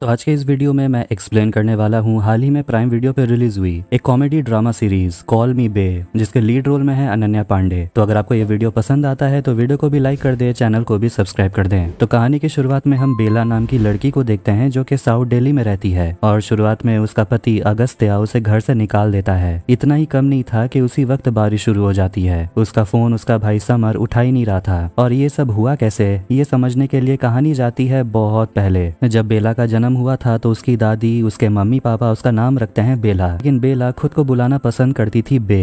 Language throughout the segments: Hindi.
तो आज के इस वीडियो में मैं एक्सप्लेन करने वाला हूँ हाल ही में प्राइम वीडियो पर रिलीज हुई एक comedy drama series call me bae जिसके लीड रोल में है अनन्या पांडे तो अगर आपको ये वीडियो पसंद आता है तो वीडियो को भी लाइक कर दे चैनल को भी सब्सक्राइब कर दें तो कहानी की शुरुआत में हम बेला नाम की लड़की को देखते हैं जो की साउथ डेली में रहती है और शुरुआत में उसका पति अगस्त उसे घर से निकाल देता है इतना ही कम नहीं था की उसी वक्त बारिश शुरू हो जाती है उसका फोन उसका भाई समर उठा ही नहीं रहा था और ये सब हुआ कैसे ये समझने के लिए कहानी जाती है बहुत पहले जब बेला का जन्म जन्म हुआ था तो उसकी दादी उसके मम्मी पापा उसका नाम रखते हैं बेला लेकिन बेला खुद को बुलाना पसंद करती थी बे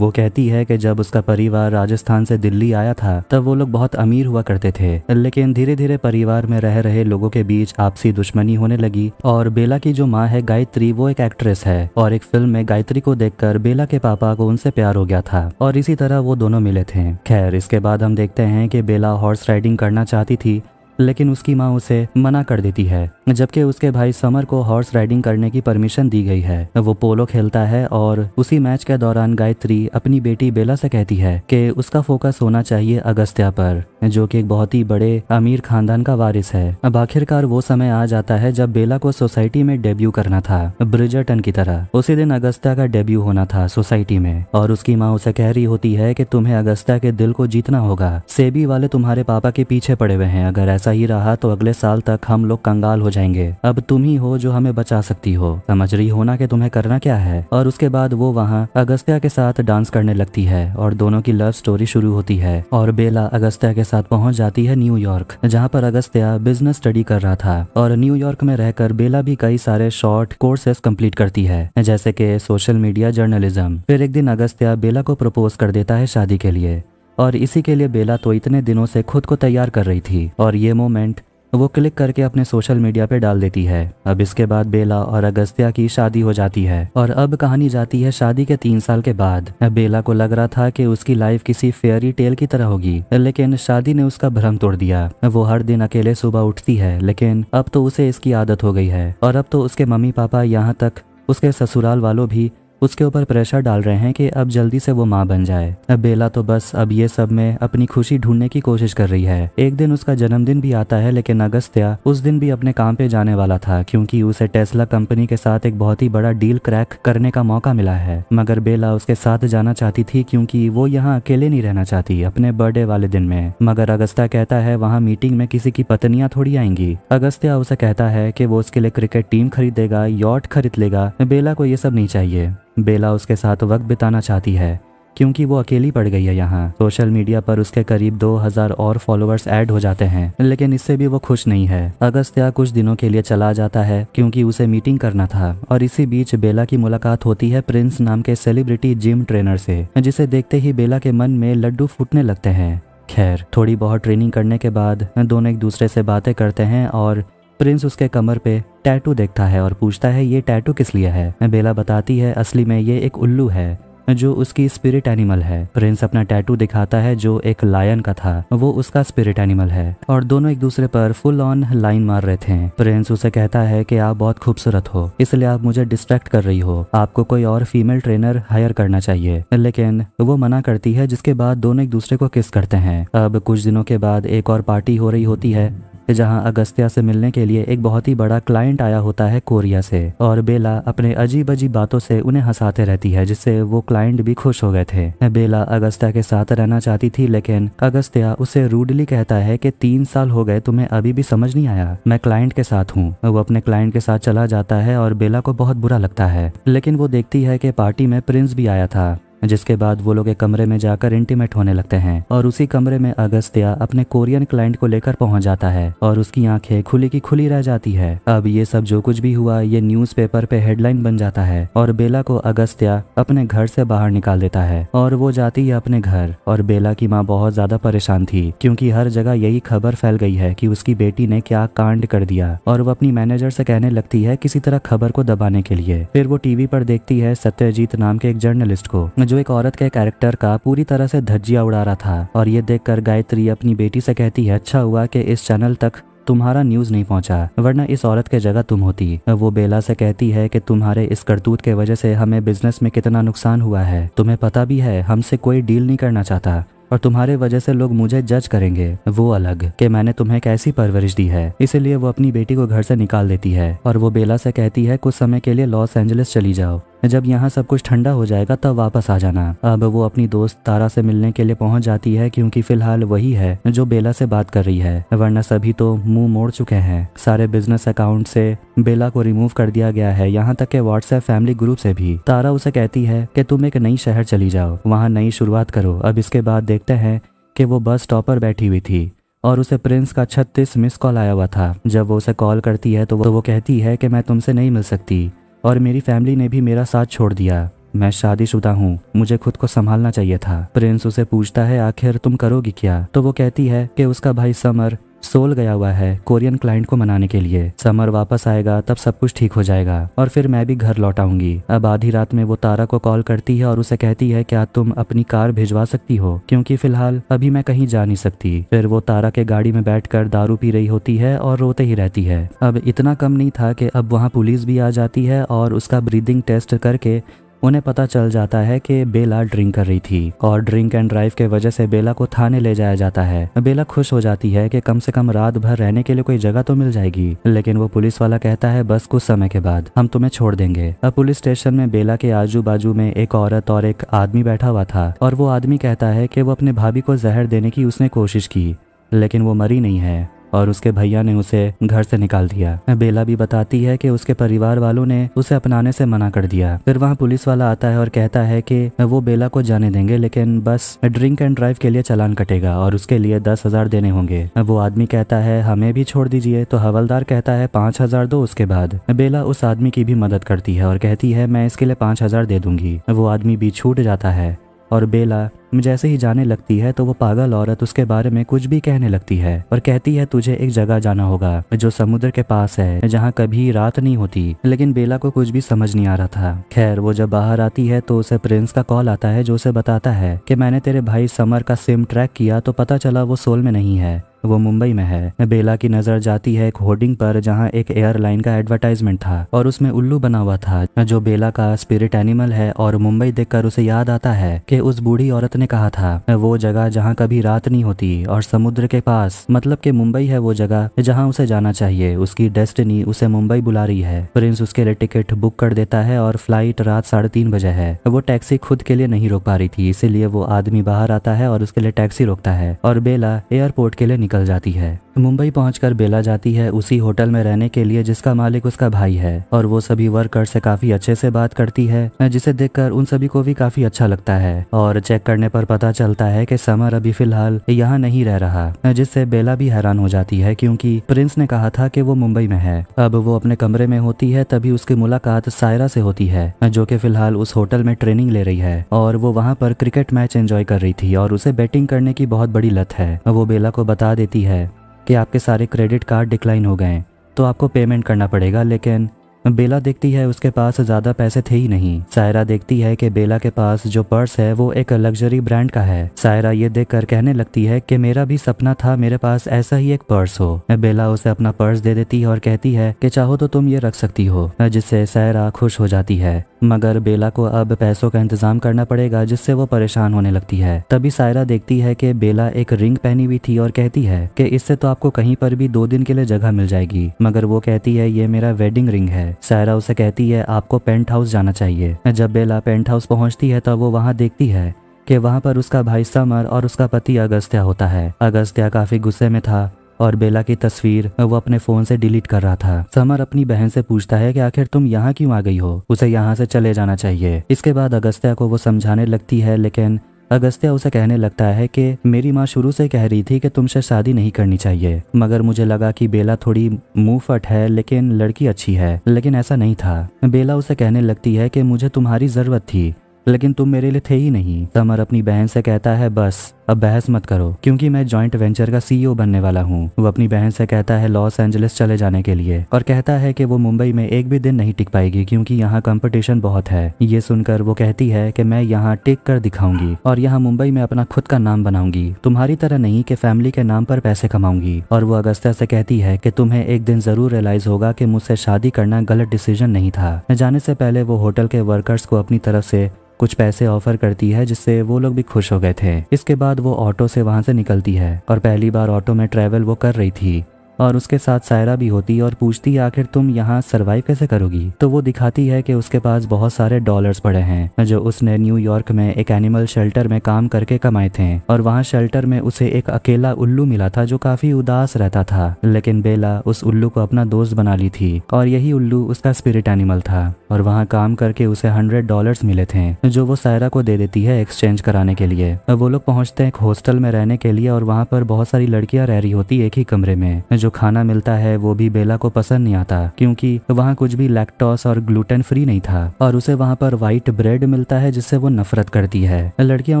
वो कहती है कि जब उसका परिवार राजस्थान से दिल्ली आया था तब वो लोग बहुत अमीर हुआ करते थे लेकिन धीरे धीरे परिवार में रह रहे लोगों के बीच आपसी दुश्मनी होने लगी और बेला की जो माँ है गायत्री वो एक एक्ट्रेस है और एक फिल्म में गायत्री को देखकर बेला के पापा को उनसे प्यार हो गया था और इसी तरह वो दोनों मिले थे खैर इसके बाद हम देखते हैं की बेला हॉर्स राइडिंग करना चाहती थी लेकिन उसकी माँ उसे मना कर देती है जबकि उसके भाई समर को हॉर्स राइडिंग करने की परमिशन दी गई है वो पोलो खेलता है और उसी मैच के दौरान गायत्री अपनी बेटी बेला से कहती है कि उसका फोकस होना चाहिए अगस्त्या पर जो कि एक बहुत ही बड़े अमीर खानदान का वारिस है अब आखिरकार वो समय आ जाता है जब बेला को सोसाइटी में डेब्यू करना था ब्रिजर्टन की तरह उसी दिन अगस्त्या का डेब्यू होना था सोसाइटी में और उसकी माँ उसे कह रही होती है की तुम्हें अगस्त्या के दिल को जीतना होगा सेबी वाले तुम्हारे पापा के पीछे पड़े हुए हैं अगर ऐसा ऐसा ही रहा तो अगले साल तक हम लोग कंगाल हो जाएंगे अब तुम ही हो जो हमें बचा सकती हो समझ रही हो ना कि तुम्हें करना क्या है और उसके बाद वो वहाँ अगस्त्या के साथ डांस करने लगती है और दोनों की लव स्टोरी शुरू होती है और बेला अगस्त्या के साथ पहुँच जाती है न्यूयॉर्क जहाँ पर अगस्त्या बिजनेस स्टडी कर रहा था और न्यूयॉर्क में रहकर बेला भी कई सारे शॉर्ट कोर्सेस कम्प्लीट करती है जैसे की सोशल मीडिया जर्नलिज्म फिर एक दिन अगस्त्या बेला को प्रपोज कर देता है शादी के लिए और इसी के लिए बेला तो इतने दिनों से खुद को तैयार कर रही थी और ये मोमेंट वो क्लिक करके अपने सोशल मीडिया पे डाल देती है अब इसके बाद बेला और अगस्त्या की शादी हो जाती है और अब कहानी जाती है शादी के तीन साल के बाद बेला को लग रहा था कि उसकी लाइफ किसी फेयरी टेल की तरह होगी लेकिन शादी ने उसका भ्रम तोड़ दिया वो हर दिन अकेले सुबह उठती है लेकिन अब तो उसे इसकी आदत हो गई है और अब तो उसके मम्मी पापा यहाँ तक उसके ससुराल वालों भी उसके ऊपर प्रेशर डाल रहे हैं कि अब जल्दी से वो माँ बन जाए अब बेला तो बस अब ये सब में अपनी खुशी ढूंढने की कोशिश कर रही है एक दिन उसका जन्मदिन भी आता है लेकिन अगस्त्या उस दिन भी अपने काम पे जाने वाला था क्योंकि उसे टेस्ला कंपनी के साथ एक बहुत ही बड़ा डील क्रैक करने का मौका मिला है मगर बेला उसके साथ जाना चाहती थी क्योंकि वो यहाँ अकेले नहीं रहना चाहती अपने बर्थडे वाले दिन में मगर अगस्त्या कहता है वहाँ मीटिंग में किसी की पत्नियाँ थोड़ी आएंगी अगस्त्या उसे कहता है कि वो उसके लिए क्रिकेट टीम खरीदेगा यॉट खरीद लेगा बेला को ये सब नहीं चाहिए बेला उसके साथ वक्त बिताना चाहती है क्योंकि वो अकेली पड़ गई है यहाँ सोशल मीडिया पर उसके करीब 2000 और फॉलोअर्स ऐड हो जाते हैं लेकिन इससे भी वो खुश नहीं है अगस्त्या कुछ दिनों के लिए चला जाता है क्योंकि उसे मीटिंग करना था और इसी बीच बेला की मुलाकात होती है प्रिंस नाम के सेलिब्रिटी जिम ट्रेनर से जिसे देखते ही बेला के मन में लड्डू फूटने लगते हैं खैर थोड़ी बहुत ट्रेनिंग करने के बाद दोनों एक दूसरे से बातें करते हैं और प्रिंस उसके कमर पे टैटू देखता है और पूछता है ये टैटू किस लिए है बेला बताती है असली में ये एक उल्लू है जो उसकी स्पिरिट एनिमल है प्रिंस अपना टैटू दिखाता है जो एक लायन का था वो उसका स्पिरिट एनिमल है और दोनों एक दूसरे पर फुल ऑन लाइन मार रहे थे प्रिंस उसे कहता है कि आप बहुत खूबसूरत हो इसलिए आप मुझे डिस्ट्रैक्ट कर रही हो आपको कोई और फीमेल ट्रेनर हायर करना चाहिए लेकिन वो मना करती है जिसके बाद दोनों एक दूसरे को किस करते हैं अब कुछ दिनों के बाद एक और पार्टी हो रही होती है जहां अगस्त्या से मिलने के लिए एक बहुत ही बड़ा क्लाइंट आया होता है कोरिया से और बेला अपने अजीब अजीब बातों से उन्हें हंसाते रहती है जिससे वो क्लाइंट भी खुश हो गए थे बेला अगस्त्या के साथ रहना चाहती थी लेकिन अगस्त्या उसे रूडली कहता है की तीन साल हो गए तुम्हें अभी भी समझ नहीं आया मैं क्लाइंट के साथ हूँ वो अपने क्लाइंट के साथ चला जाता है और बेला को बहुत बुरा लगता है लेकिन वो देखती है की पार्टी में प्रिंस भी आया था जिसके बाद वो लोग एक कमरे में जाकर इंटीमेट होने लगते हैं और उसी कमरे में अगस्त्या अपने कोरियन क्लाइंट को लेकर पहुंच जाता है और उसकी आंखें खुली की खुली रह जाती है अब ये सब जो कुछ भी हुआ ये न्यूज़पेपर पे हेडलाइन बन जाता है और बेला को अगस्त्या अपने घर से बाहर निकाल देता है और वो जाती है अपने घर और बेला की माँ बहुत ज्यादा परेशान थी क्यूँकी हर जगह यही खबर फैल गई है की उसकी बेटी ने क्या कांड कर दिया और वो अपनी मैनेजर से कहने लगती है किसी तरह खबर को दबाने के लिए फिर वो टीवी पर देखती है सत्यजीत नाम के एक जर्नलिस्ट को जो एक औरत के कैरेक्टर का पूरी तरह से धज्जिया उड़ा रहा था और ये देखकर गायत्री अपनी बेटी से कहती है अच्छा हुआ कि इस चैनल तक तुम्हारा न्यूज नहीं पहुंचा वरना इस औरत के जगह तुम होती वो बेला से कहती है कि तुम्हारे इस करतूत के वजह से हमें बिजनेस में कितना नुकसान हुआ है तुम्हें पता भी है हमसे कोई डील नहीं करना चाहता और तुम्हारे वजह से लोग मुझे जज करेंगे वो अलग कि मैंने तुम्हें कैसी परवरिश दी है इसीलिए वो अपनी बेटी को घर से निकाल देती है और वो बेला से कहती है कुछ समय के लिए लॉस एंजलिस चली जाओ जब यहाँ सब कुछ ठंडा हो जाएगा तब वापस आ जाना अब वो अपनी दोस्त तारा से मिलने के लिए पहुंच जाती है क्योंकि फिलहाल वही है जो बेला से बात कर रही है वरना सभी तो मुंह मोड़ चुके हैं सारे बिजनेस अकाउंट से बेला को रिमूव कर दिया गया है यहाँ तक के व्हाट्सएप फैमिली ग्रुप से भी तारा उसे कहती है की तुम एक नई शहर चली जाओ वहाँ नई शुरुआत करो अब इसके बाद देखते हैं की वो बस स्टॉप पर बैठी हुई थी और उसे प्रिंस का छत्तीस मिस कॉल आया हुआ था जब वो उसे कॉल करती है तो वो, तो वो कहती है कि मैं तुमसे नहीं मिल सकती और मेरी फैमिली ने भी मेरा साथ छोड़ दिया मैं शादीशुदा हूँ मुझे खुद को संभालना चाहिए था प्रिंस उसे पूछता है आखिर तुम करोगी क्या तो वो कहती है कि उसका भाई समर सोल गया हुआ है कोरियन क्लाइंट को मनाने के लिए समर वापस आएगा तब सब कुछ ठीक हो जाएगा और फिर मैं भी घर लौटाऊंगी अब आधी रात में वो तारा को कॉल करती है और उसे कहती है क्या तुम अपनी कार भिजवा सकती हो क्योंकि फिलहाल अभी मैं कहीं जा नहीं सकती फिर वो तारा के गाड़ी में बैठ दारू पी रही होती है और रोते ही रहती है अब इतना कम नहीं था की अब वहाँ पुलिस भी आ जाती है और उसका ब्रीदिंग टेस्ट करके उन्हें पता चल जाता है कि बेला ड्रिंक कर रही थी और ड्रिंक एंड ड्राइव के वजह से बेला को थाने ले जाया जाता है बेला खुश हो जाती है कि कम से कम रात भर रहने के लिए कोई जगह तो मिल जाएगी लेकिन वो पुलिस वाला कहता है बस कुछ समय के बाद हम तुम्हें छोड़ देंगे अब पुलिस स्टेशन में बेला के आजू बाजू में एक औरत और एक आदमी बैठा हुआ था और वो आदमी कहता है की वो अपने भाभी को जहर देने की उसने कोशिश की लेकिन वो मरी नहीं है और उसके भैया ने उसे घर से निकाल दिया बेला भी बताती है कि उसके परिवार वालों ने उसे अपनाने से मना कर दिया फिर वहाँ पुलिस वाला आता है और कहता है कि वो बेला को जाने देंगे लेकिन बस ड्रिंक एंड ड्राइव के लिए चलान कटेगा और उसके लिए दस हजार देने होंगे वो आदमी कहता है हमें भी छोड़ दीजिए तो हवलदार कहता है पाँच हजार दो उसके बाद बेला उस आदमी की भी मदद करती है और कहती है मैं इसके लिए पाँच हजार दे दूंगी वो आदमी भी छूट जाता है और बेला जैसे ही जाने लगती है तो वो पागल औरत उसके बारे में कुछ भी कहने लगती है और कहती है तुझे एक जगह जाना होगा जो समुद्र के पास है जहाँ कभी रात नहीं होती लेकिन बेला को कुछ भी समझ नहीं आ रहा था खैर वो जब बाहर आती है तो उसे प्रिंस का कॉल आता है जो उसे बताता है कि मैंने तेरे भाई समर का सिम ट्रैक किया तो पता चला वो सोल में नहीं है वो मुंबई में है बेला की नजर जाती है एक होर्डिंग पर जहाँ एक एयरलाइन का एडवर्टाइजमेंट था और उसमें उल्लू बना हुआ था जो बेला का स्पिरिट एनिमल है और मुंबई देख उसे याद आता है की उस बूढ़ी औरत ने कहा था वो जगह जहाँ कभी रात नहीं होती और समुद्र के पास मतलब की मुंबई है वो जगह जहाँ उसे जाना चाहिए उसकी डेस्टिनी उसे मुंबई बुला रही है प्रिंस उसके लिए टिकट बुक कर देता है और फ्लाइट रात साढ़े तीन बजे है वो टैक्सी खुद के लिए नहीं रोक पा रही थी इसीलिए वो आदमी बाहर आता है और उसके लिए टैक्सी रोकता है और बेला एयरपोर्ट के लिए निकल निकल जाती है मुंबई पहुंचकर बेला जाती है उसी होटल में रहने के लिए जिसका मालिक उसका भाई है और वो सभी वर्कर से काफी अच्छे से बात करती है जिसे देखकर उन सभी को भी काफी अच्छा लगता है और चेक करने पर पता चलता है कि समर अभी फिलहाल यहाँ नहीं रह रहा जिससे बेला भी हैरान हो जाती है क्योंकि प्रिंस ने कहा था कि वो मुंबई में है अब वो अपने कमरे में होती है तभी उसकी मुलाकात सायरा से होती है जो कि फिलहाल उस होटल में ट्रेनिंग ले रही है और वो वहाँ पर क्रिकेट मैच एंजॉय कर रही थी और उसे बैटिंग करने की बहुत बड़ी लत है वो बेला को बता देती है कि आपके सारे क्रेडिट कार्ड डिक्लाइन हो गए हैं तो आपको पेमेंट करना पड़ेगा लेकिन बेला देखती है उसके पास ज़्यादा पैसे थे ही नहीं सायरा देखती है कि बेला के पास जो पर्स है वो एक लग्जरी ब्रांड का है सायरा ये देख कर कहने लगती है कि मेरा भी सपना था मेरे पास ऐसा ही एक पर्स हो बेला उसे अपना पर्स दे देती है और कहती है कि चाहो तो तुम ये रख सकती हो जिससे सायरा खुश हो जाती है मगर बेला को अब पैसों का इंतजाम करना पड़ेगा जिससे वो परेशान होने लगती है तभी सायरा देखती है कि बेला एक रिंग पहनी हुई थी और कहती है कि इससे तो आपको कहीं पर भी दो दिन के लिए जगह मिल जाएगी मगर वो कहती है ये मेरा वेडिंग रिंग है सायरा उसे कहती है आपको पेंट हाउस जाना चाहिए जब बेला पेंट हाउस पहुँचती है तब वो वहाँ देखती है कि वहाँ पर उसका भाई समर और उसका पति अगस्त्या होता है अगस्त्या काफी गुस्से में था और बेला की तस्वीर वो अपने फोन से डिलीट कर रहा था समर अपनी बहन से पूछता है कि आखिर तुम यहाँ क्यों आ गई हो उसे यहाँ से चले जाना चाहिए इसके बाद अगस्त्या को वो समझाने लगती है लेकिन अगस्त्या उसे कहने लगता है कि मेरी माँ शुरू से कह रही थी कि तुमसे शादी नहीं करनी चाहिए मगर मुझे लगा कि बेला थोड़ी मुंहफट है लेकिन लड़की अच्छी है लेकिन ऐसा नहीं था बेला उसे कहने लगती है कि मुझे तुम्हारी जरूरत थी लेकिन तुम मेरे लिए थे ही नहीं समर अपनी बहन से कहता है बस अब बहस मत करो क्योंकि मैं ज्वाइंट वेंचर का सीईओ बनने वाला हूँ वो अपनी बहन से कहता है लॉस एंजलिस चले जाने के लिए और कहता है कि वो मुंबई में एक भी दिन नहीं टिक पाएगी क्योंकि यहाँ कंपटीशन बहुत है ये सुनकर वो कहती है कि मैं यहाँ टिक कर दिखाऊंगी और यहाँ मुंबई में अपना खुद का नाम बनाऊंगी तुम्हारी तरह नहीं कि फैमिली के नाम पर पैसे कमाऊंगी और वो अगस्त से कहती है कि तुम्हें एक दिन जरूर रियलाइज होगा कि मुझसे शादी करना गलत डिसीजन नहीं था जाने से पहले वो होटल के वर्कर्स को अपनी तरफ से कुछ पैसे ऑफर करती है जिससे वो लोग भी खुश हो गए थे इसके बाद बाद वो ऑटो से वहां से निकलती है और पहली बार ऑटो में ट्रेवल वो कर रही थी और उसके साथ सायरा भी होती और पूछती आखिर तुम यहाँ सरवाइव कैसे करोगी तो वो दिखाती है कि उसके पास बहुत सारे डॉलर्स पड़े हैं जो उसने न्यूयॉर्क में एक एनिमल शेल्टर में काम करके कमाए थे और वहाँ शेल्टर में उसे एक अकेला उल्लू मिला था जो काफी उदास रहता था लेकिन बेला उस उल्लू को अपना दोस्त बना ली थी और यही उल्लू उसका स्पिरिट एनिमल था और वहाँ काम करके उसे हंड्रेड डॉलर्स मिले थे जो वो सायरा को दे देती है एक्सचेंज कराने के लिए वो लोग पहुंचते हैं एक हॉस्टल में रहने के लिए और वहाँ पर बहुत सारी लड़कियां रह रही होती एक ही कमरे में जो जो खाना मिलता है वो भी बेला को पसंद नहीं आता क्योंकि वहाँ कुछ भी लैक्टोस और ग्लूटेन फ्री नहीं था और उसे वहाँ पर व्हाइट ब्रेड मिलता है जिससे वो नफरत करती है लड़कियाँ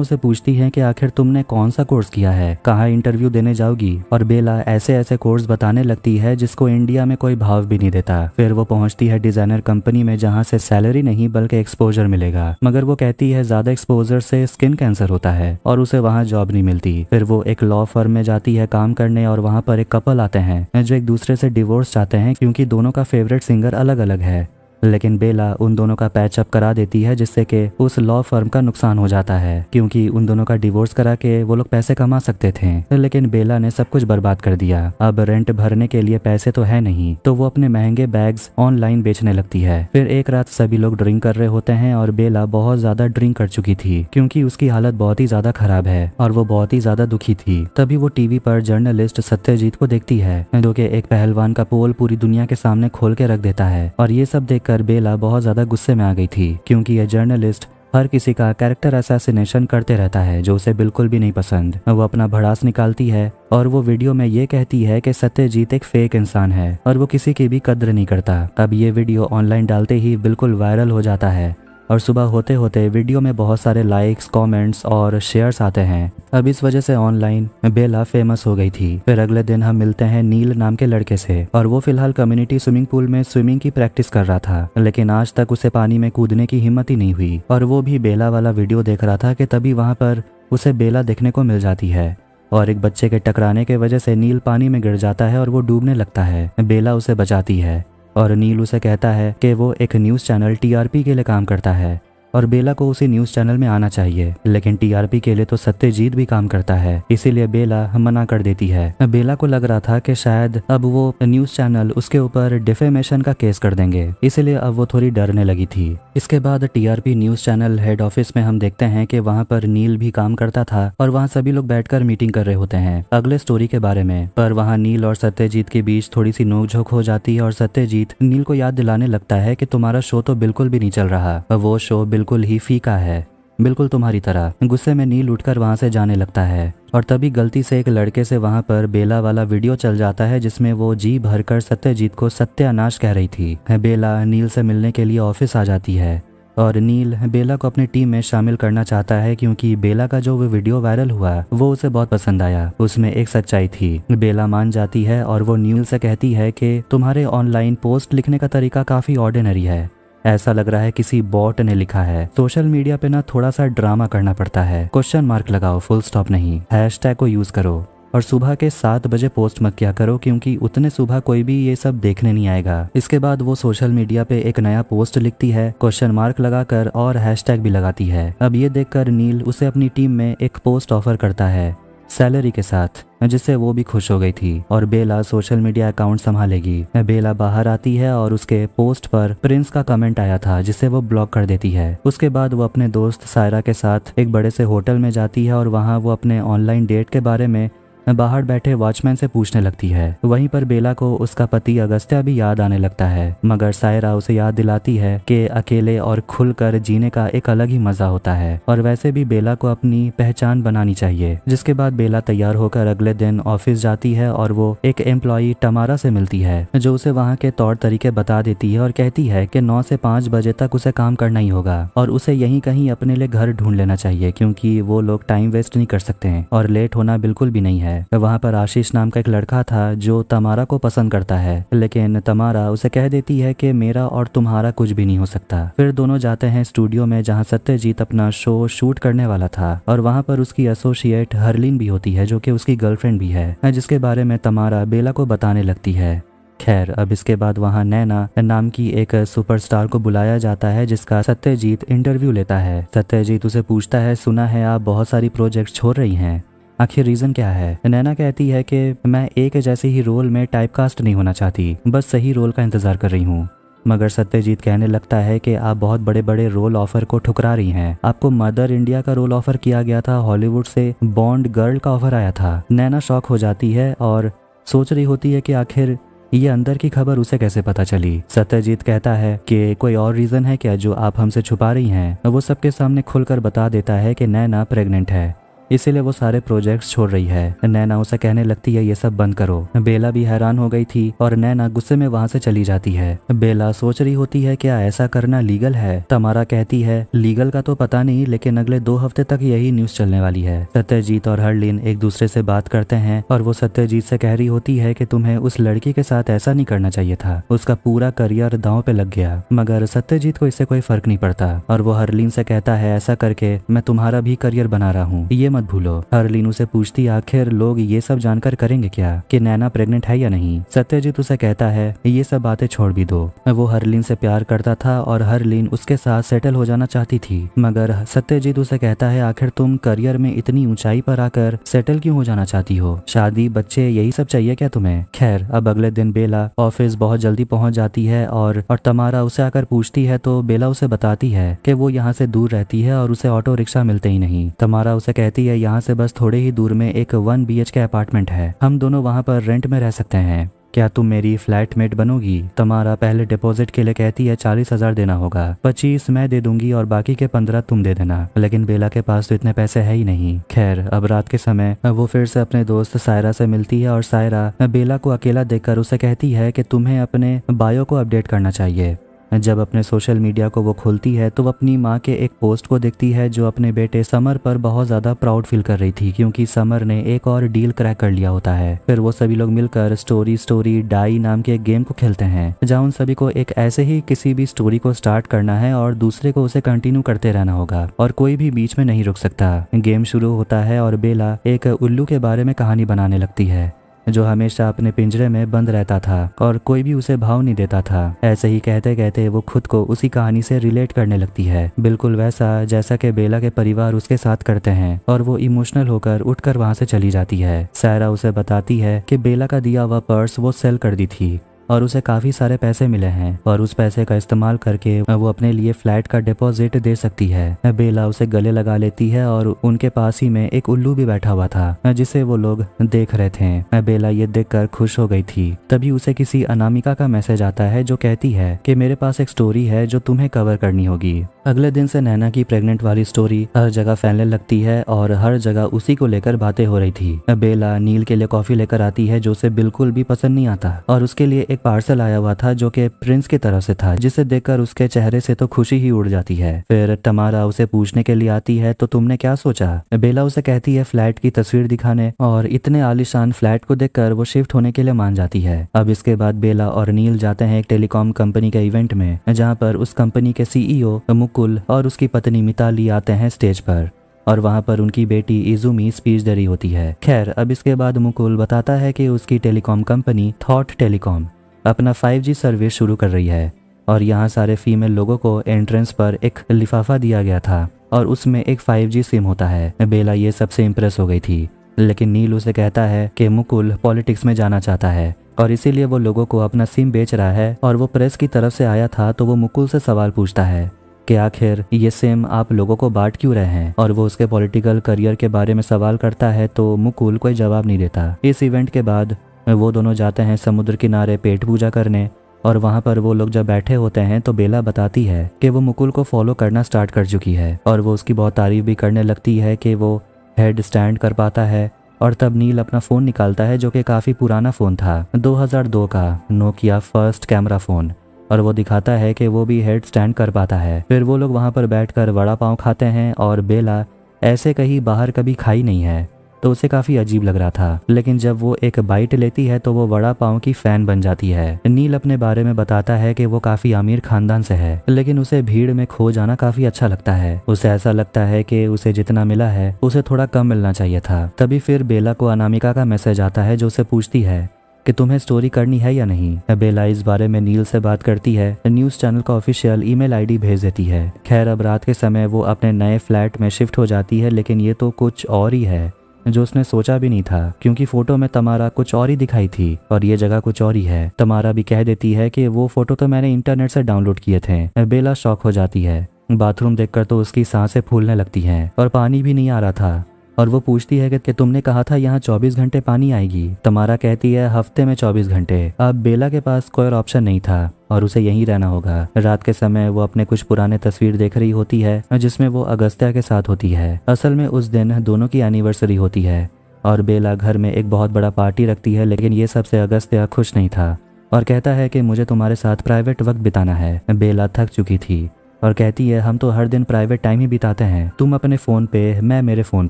उसे पूछती है की आखिर तुमने कौन सा कोर्स किया है कहाँ इंटरव्यू देने जाओगी और बेला ऐसे ऐसे कोर्स बताने लगती है जिसको इंडिया में कोई भाव भी नहीं देता फिर वो पहुंचती है डिजाइनर कंपनी में जहाँ से सैलरी नहीं बल्कि एक्सपोजर मिलेगा मगर वो कहती है ज्यादा एक्सपोजर से स्किन कैंसर होता है और उसे वहाँ जॉब नहीं मिलती फिर वो एक लॉ फर्म में जाती है काम करने और वहाँ पर एक कपल आते हैं हैं जो एक दूसरे से डिवोर्स चाहते हैं क्योंकि दोनों का फेवरेट सिंगर अलग अलग है लेकिन बेला उन दोनों का पैचअप करा देती है जिससे कि उस लॉ फर्म का नुकसान हो जाता है क्योंकि उन दोनों का डिवोर्स करा के वो लोग पैसे कमा सकते थे लेकिन बेला ने सब कुछ बर्बाद कर दिया अब रेंट भरने के लिए पैसे तो है नहीं तो वो अपने महंगे बैग्स ऑनलाइन बेचने लगती है फिर एक रात सभी लोग ड्रिंक कर रहे होते हैं और बेला बहुत ज्यादा ड्रिंक कर चुकी थी क्यूँकी उसकी हालत बहुत ही ज्यादा खराब है और वो बहुत ही ज्यादा दुखी थी तभी वो टीवी पर जर्नलिस्ट सत्यजीत को देखती है जो की एक पहलवान का पोल पूरी दुनिया के सामने खोल के रख देता है और ये सब देख देखकर बेला बहुत ज़्यादा गुस्से में आ गई थी क्योंकि यह जर्नलिस्ट हर किसी का कैरेक्टर असैसिनेशन करते रहता है जो उसे बिल्कुल भी नहीं पसंद वो अपना भड़ास निकालती है और वो वीडियो में ये कहती है कि सत्यजीत एक फेक इंसान है और वो किसी की भी कद्र नहीं करता अब ये वीडियो ऑनलाइन डालते ही बिल्कुल वायरल हो जाता है और सुबह होते होते वीडियो में बहुत सारे लाइक्स कमेंट्स और शेयर्स आते हैं अब इस वजह से ऑनलाइन बेला फेमस हो गई थी फिर अगले दिन हम मिलते हैं नील नाम के लड़के से और वो फिलहाल कम्युनिटी स्विमिंग पूल में स्विमिंग की प्रैक्टिस कर रहा था लेकिन आज तक उसे पानी में कूदने की हिम्मत ही नहीं हुई और वो भी बेला वाला वीडियो देख रहा था कि तभी वहाँ पर उसे बेला देखने को मिल जाती है और एक बच्चे के टकराने के वजह से नील पानी में गिर जाता है और वो डूबने लगता है बेला उसे बचाती है और नील उसे कहता है कि वो एक न्यूज़ चैनल टीआरपी के लिए काम करता है और बेला को उसी न्यूज चैनल में आना चाहिए लेकिन टीआरपी के लिए तो सत्यजीत भी काम करता है इसीलिए बेला मना कर देती है बेला को लग रहा था कि शायद अब वो न्यूज चैनल उसके ऊपर डिफेमेशन का केस कर देंगे इसलिए अब वो थोड़ी डरने लगी थी इसके बाद TRP news channel head office में हम देखते हैं कि वहाँ पर नील भी काम करता था और वहाँ सभी लोग बैठकर मीटिंग कर रहे होते हैं अगले स्टोरी के बारे में पर वहाँ नील और सत्यजीत के बीच थोड़ी सी नोकझोंक हो जाती है और सत्यजीत नील को याद दिलाने लगता है की तुम्हारा शो तो बिल्कुल भी नहीं चल रहा वो शो बिल्कुल बिल्कुल ही फीका है बिल्कुल तुम्हारी तरह गुस्से में नील उठकर वहां से जाने लगता है और तभी गलती से एक लड़के से वहां पर बेला वाला वीडियो चल जाता है जिसमें वो जी भरकर सत्यजीत को सत्यानाश कह रही थी बेला नील से मिलने के लिए ऑफिस आ जाती है और नील बेला को अपनी टीम में शामिल करना चाहता है क्योंकि बेला का जो वो वीडियो वायरल हुआ वो उसे बहुत पसंद आया उसमें एक सच्चाई थी बेला मान जाती है और वो नील से कहती है कि तुम्हारे ऑनलाइन पोस्ट लिखने का तरीका काफी ऑर्डिनरी है ऐसा लग रहा है किसी बॉट ने लिखा है सोशल मीडिया पे ना थोड़ा सा ड्रामा करना पड़ता है क्वेश्चन मार्क लगाओ फुल स्टॉप नहीं हैश को यूज करो और सुबह के सात बजे पोस्ट मत किया करो क्योंकि उतने सुबह कोई भी ये सब देखने नहीं आएगा इसके बाद वो सोशल मीडिया पे एक नया पोस्ट लिखती है क्वेश्चन मार्क लगाकर और हैशटैग भी लगाती है अब ये देखकर नील उसे अपनी टीम में एक पोस्ट ऑफर करता है सैलरी के साथ जिससे वो भी खुश हो गई थी और बेला सोशल मीडिया अकाउंट संभालेगी बेला बाहर आती है और उसके पोस्ट पर प्रिंस का कमेंट आया था जिसे वो ब्लॉक कर देती है उसके बाद वो अपने दोस्त सायरा के साथ एक बड़े से होटल में जाती है और वहाँ वो अपने ऑनलाइन डेट के बारे में बाहर बैठे वॉचमैन से पूछने लगती है वहीं पर बेला को उसका पति अगस्त्या भी याद आने लगता है मगर सायरा उसे याद दिलाती है कि अकेले और खुलकर जीने का एक अलग ही मजा होता है और वैसे भी बेला को अपनी पहचान बनानी चाहिए जिसके बाद बेला तैयार होकर अगले दिन ऑफिस जाती है और वो एक एम्प्लॉई टमारा से मिलती है जो उसे वहाँ के तौर तरीके बता देती है और कहती है की नौ से पाँच बजे तक उसे काम करना ही होगा और उसे यही कहीं अपने लिए घर ढूंढ लेना चाहिए क्योंकि वो लोग टाइम वेस्ट नहीं कर सकते हैं और लेट होना बिल्कुल भी नहीं है है वहाँ पर आशीष नाम का एक लड़का था जो तमारा को पसंद करता है लेकिन तमारा उसे कह देती है कि मेरा और तुम्हारा कुछ भी नहीं हो सकता फिर दोनों जाते हैं स्टूडियो में जहाँ सत्यजीत अपना शो शूट करने वाला था और वहाँ पर उसकी एसोसिएट हरलिन भी होती है जो की उसकी गर्लफ्रेंड भी है जिसके बारे में तमारा बेला को बताने लगती है खैर अब इसके बाद वहाँ नैना नाम की एक सुपरस्टार को बुलाया जाता है जिसका सत्यजीत इंटरव्यू लेता है सत्यजीत उसे पूछता है सुना है आप बहुत सारी प्रोजेक्ट छोड़ रही हैं आखिर रीजन क्या है नैना कहती है कि मैं एक जैसे ही रोल में टाइपकास्ट नहीं होना चाहती बस सही रोल का इंतजार कर रही हूँ मगर सत्यजीत कहने लगता है कि आप बहुत बड़े बड़े रोल ऑफर को ठुकरा रही हैं आपको मदर इंडिया का रोल ऑफर किया गया था हॉलीवुड से बॉन्ड गर्ल का ऑफर आया था नैना शॉक हो जाती है और सोच रही होती है कि आखिर ये अंदर की खबर उसे कैसे पता चली सत्यजीत कहता है कि कोई और रीजन है क्या जो आप हमसे छुपा रही हैं वो सबके सामने खुलकर बता देता है कि नैना प्रेग्नेंट है इसीलिए वो सारे प्रोजेक्ट्स छोड़ रही है नैना उसे कहने लगती है ये सब बंद करो बेला भी हैरान हो गई थी और नैना गुस्से में वहां से चली जाती है बेला सोच रही होती है क्या ऐसा करना लीगल है तमारा कहती है लीगल का तो पता नहीं लेकिन अगले दो हफ्ते तक यही न्यूज चलने वाली है सत्यजीत और हरलिन एक दूसरे से बात करते हैं और वो सत्यजीत से कह रही होती है की तुम्हें उस लड़की के साथ ऐसा नहीं करना चाहिए था उसका पूरा करियर दाव पे लग गया मगर सत्यजीत को इससे कोई फर्क नहीं पड़ता और वो हरलिन से कहता है ऐसा करके मैं तुम्हारा भी करियर बना रहा हूँ ये मत भूलो हरलीन उसे पूछती आखिर लोग ये सब जानकर करेंगे क्या कि नैना प्रेग्नेंट है या नहीं सत्यजीत उसे कहता है ये सब बातें छोड़ भी दो वो हरलीन से प्यार करता था और हरलीन उसके साथ सेटल हो जाना चाहती थी मगर सत्यजीत उसे कहता है आखिर तुम करियर में इतनी ऊंचाई पर आकर सेटल क्यों हो जाना चाहती हो शादी बच्चे यही सब चाहिए क्या तुम्हें खैर अब अगले दिन बेला ऑफिस बहुत जल्दी पहुंच जाती है और और तमारा उसे आकर पूछती है तो बेला उसे बताती है की वो यहाँ से दूर रहती है और उसे ऑटो रिक्शा मिलते ही नहीं तमारा उसे कहती है यहाँ से बस थोड़े ही दूर में एक वन बी के अपार्टमेंट है हम दोनों वहाँ पर रेंट में रह सकते हैं क्या तुम मेरी फ्लैटमेट बनोगी तुम्हारा पहले डिपॉजिट के लिए कहती है चालीस हजार देना होगा पच्चीस मैं दे दूंगी और बाकी के पंद्रह तुम दे देना लेकिन बेला के पास तो इतने पैसे है ही नहीं खैर अब रात के समय वो फिर से अपने दोस्त सायरा से मिलती है और सायरा बेला को अकेला देखकर उसे कहती है कि तुम्हें अपने बायो को अपडेट करना चाहिए जब अपने सोशल मीडिया को वो खोलती है तो अपनी माँ के एक पोस्ट को देखती है जो अपने बेटे समर पर बहुत ज़्यादा प्राउड फील कर रही थी क्योंकि समर ने एक और डील क्रैक कर लिया होता है फिर वो सभी लोग मिलकर स्टोरी स्टोरी डाई नाम के गेम को खेलते हैं जहाँ उन सभी को एक ऐसे ही किसी भी स्टोरी को स्टार्ट करना है और दूसरे को उसे कंटिन्यू करते रहना होगा और कोई भी बीच में नहीं रुक सकता गेम शुरू होता है और बेला एक उल्लू के बारे में कहानी बनाने लगती है जो हमेशा अपने पिंजरे में बंद रहता था और कोई भी उसे भाव नहीं देता था ऐसे ही कहते कहते वो खुद को उसी कहानी से रिलेट करने लगती है बिल्कुल वैसा जैसा कि बेला के परिवार उसके साथ करते हैं और वो इमोशनल होकर उठकर वहां से चली जाती है सायरा उसे बताती है कि बेला का दिया हुआ पर्स वो सेल कर दी थी और उसे काफ़ी सारे पैसे मिले हैं और उस पैसे का इस्तेमाल करके वो अपने लिए फ्लैट का डिपॉजिट दे सकती है बेला उसे गले लगा लेती है और उनके पास ही में एक उल्लू भी बैठा हुआ था जिसे वो लोग देख रहे थे बेला ये देख खुश हो गई थी तभी उसे किसी अनामिका का मैसेज आता है जो कहती है की मेरे पास एक स्टोरी है जो तुम्हें कवर करनी होगी अगले दिन से नैना की प्रेग्नेंट वाली स्टोरी हर जगह फैलने लगती है और हर जगह उसी को लेकर बातें हो रही थी बेला नील के लिए कॉफी लेकर आती है जो उसे बिल्कुल भी पसंद नहीं आता और उसके लिए एक पार्सल आया हुआ था जो की प्रिंस की तरफ से था जिसे देखकर उसके चेहरे से तो खुशी ही उड़ जाती है फिर तमारा उसे पूछने के लिए आती है तो तुमने क्या सोचा बेला उसे कहती है फ्लैट की तस्वीर दिखाने और इतने आलिशान फ्लैट को देखकर वो शिफ्ट होने के लिए मान जाती है अब इसके बाद बेला और नील जाते हैं एक टेलीकॉम कंपनी के इवेंट में जहाँ पर उस कंपनी के सीईओ e मुक मुकुल और उसकी पत्नी मिताली आते हैं स्टेज पर और वहाँ पर उनकी बेटी इजुमी स्पीच दे रही होती है खैर अब इसके बाद मुकुल बताता है कि उसकी टेलीकॉम कंपनी थॉट टेलीकॉम अपना 5G सर्विस शुरू कर रही है और यहाँ सारे फीमेल लोगों को एंट्रेंस पर एक लिफाफा दिया गया था और उसमें एक 5G सिम होता है बेला ये सबसे इम्प्रेस हो गई थी लेकिन नील उसे कहता है कि मुकुल पॉलिटिक्स में जाना चाहता है और इसीलिए वो लोगों को अपना सिम बेच रहा है और वो प्रेस की तरफ से आया था तो वो मुकुल से सवाल पूछता है कि आखिर ये सिम आप लोगों को बांट क्यों रहे हैं और वो उसके पॉलिटिकल करियर के बारे में सवाल करता है तो मुकुल कोई जवाब नहीं देता इस इवेंट के बाद वो दोनों जाते हैं समुद्र किनारे पेट पूजा करने और वहाँ पर वो लोग जब बैठे होते हैं तो बेला बताती है कि वो मुकुल को फॉलो करना स्टार्ट कर चुकी है और वो उसकी बहुत तारीफ भी करने लगती है कि वो हेड स्टैंड कर पाता है और तब नील अपना फ़ोन निकालता है जो कि काफ़ी पुराना फ़ोन था 2002 का नोकिया फर्स्ट कैमरा फ़ोन और वो दिखाता है कि वो भी हेड स्टैंड कर पाता है फिर वो लोग वहाँ पर बैठकर वड़ा पाव खाते हैं और बेला ऐसे कहीं बाहर कभी खाई नहीं है तो उसे काफी अजीब लग रहा था लेकिन जब वो एक बाइट लेती है तो वो वड़ा पाव की फैन बन जाती है नील अपने बारे में बताता है कि वो काफी अमीर खानदान से है लेकिन उसे भीड़ में खो जाना काफी अच्छा लगता है उसे ऐसा लगता है कि उसे जितना मिला है उसे थोड़ा कम मिलना चाहिए था तभी फिर बेला को अनामिका का मैसेज आता है जो उसे पूछती है कि तुम्हें स्टोरी करनी है या नहीं बेला इस बारे में नील से बात करती है न्यूज तो चैनल का ऑफिशियल ईमेल आईडी भेज देती है खैर अब रात के समय वो अपने नए फ्लैट में शिफ्ट हो जाती है लेकिन ये तो कुछ और ही है जो उसने सोचा भी नहीं था क्योंकि फोटो में तमारा कुछ और ही दिखाई थी और ये जगह कुछ और ही है तमारा भी कह देती है कि वो फोटो तो मैंने इंटरनेट से डाउनलोड किए थे बेला शॉक हो जाती है बाथरूम देखकर तो उसकी सांसें फूलने लगती हैं और पानी भी नहीं आ रहा था और वो पूछती है कि तुमने कहा था यहाँ 24 घंटे पानी आएगी तमारा कहती है हफ्ते में 24 घंटे अब बेला के पास कोई और ऑप्शन नहीं था और उसे यहीं रहना होगा रात के समय वो अपने कुछ पुराने तस्वीर देख रही होती है जिसमें वो अगस्त्या के साथ होती है असल में उस दिन दोनों की एनिवर्सरी होती है और बेला घर में एक बहुत बड़ा पार्टी रखती है लेकिन ये सबसे अगस्त्या खुश नहीं था और कहता है कि मुझे तुम्हारे साथ प्राइवेट वक्त बिताना है बेला थक चुकी थी और कहती है हम तो हर दिन प्राइवेट टाइम ही बिताते हैं तुम अपने फोन पे मैं मेरे फोन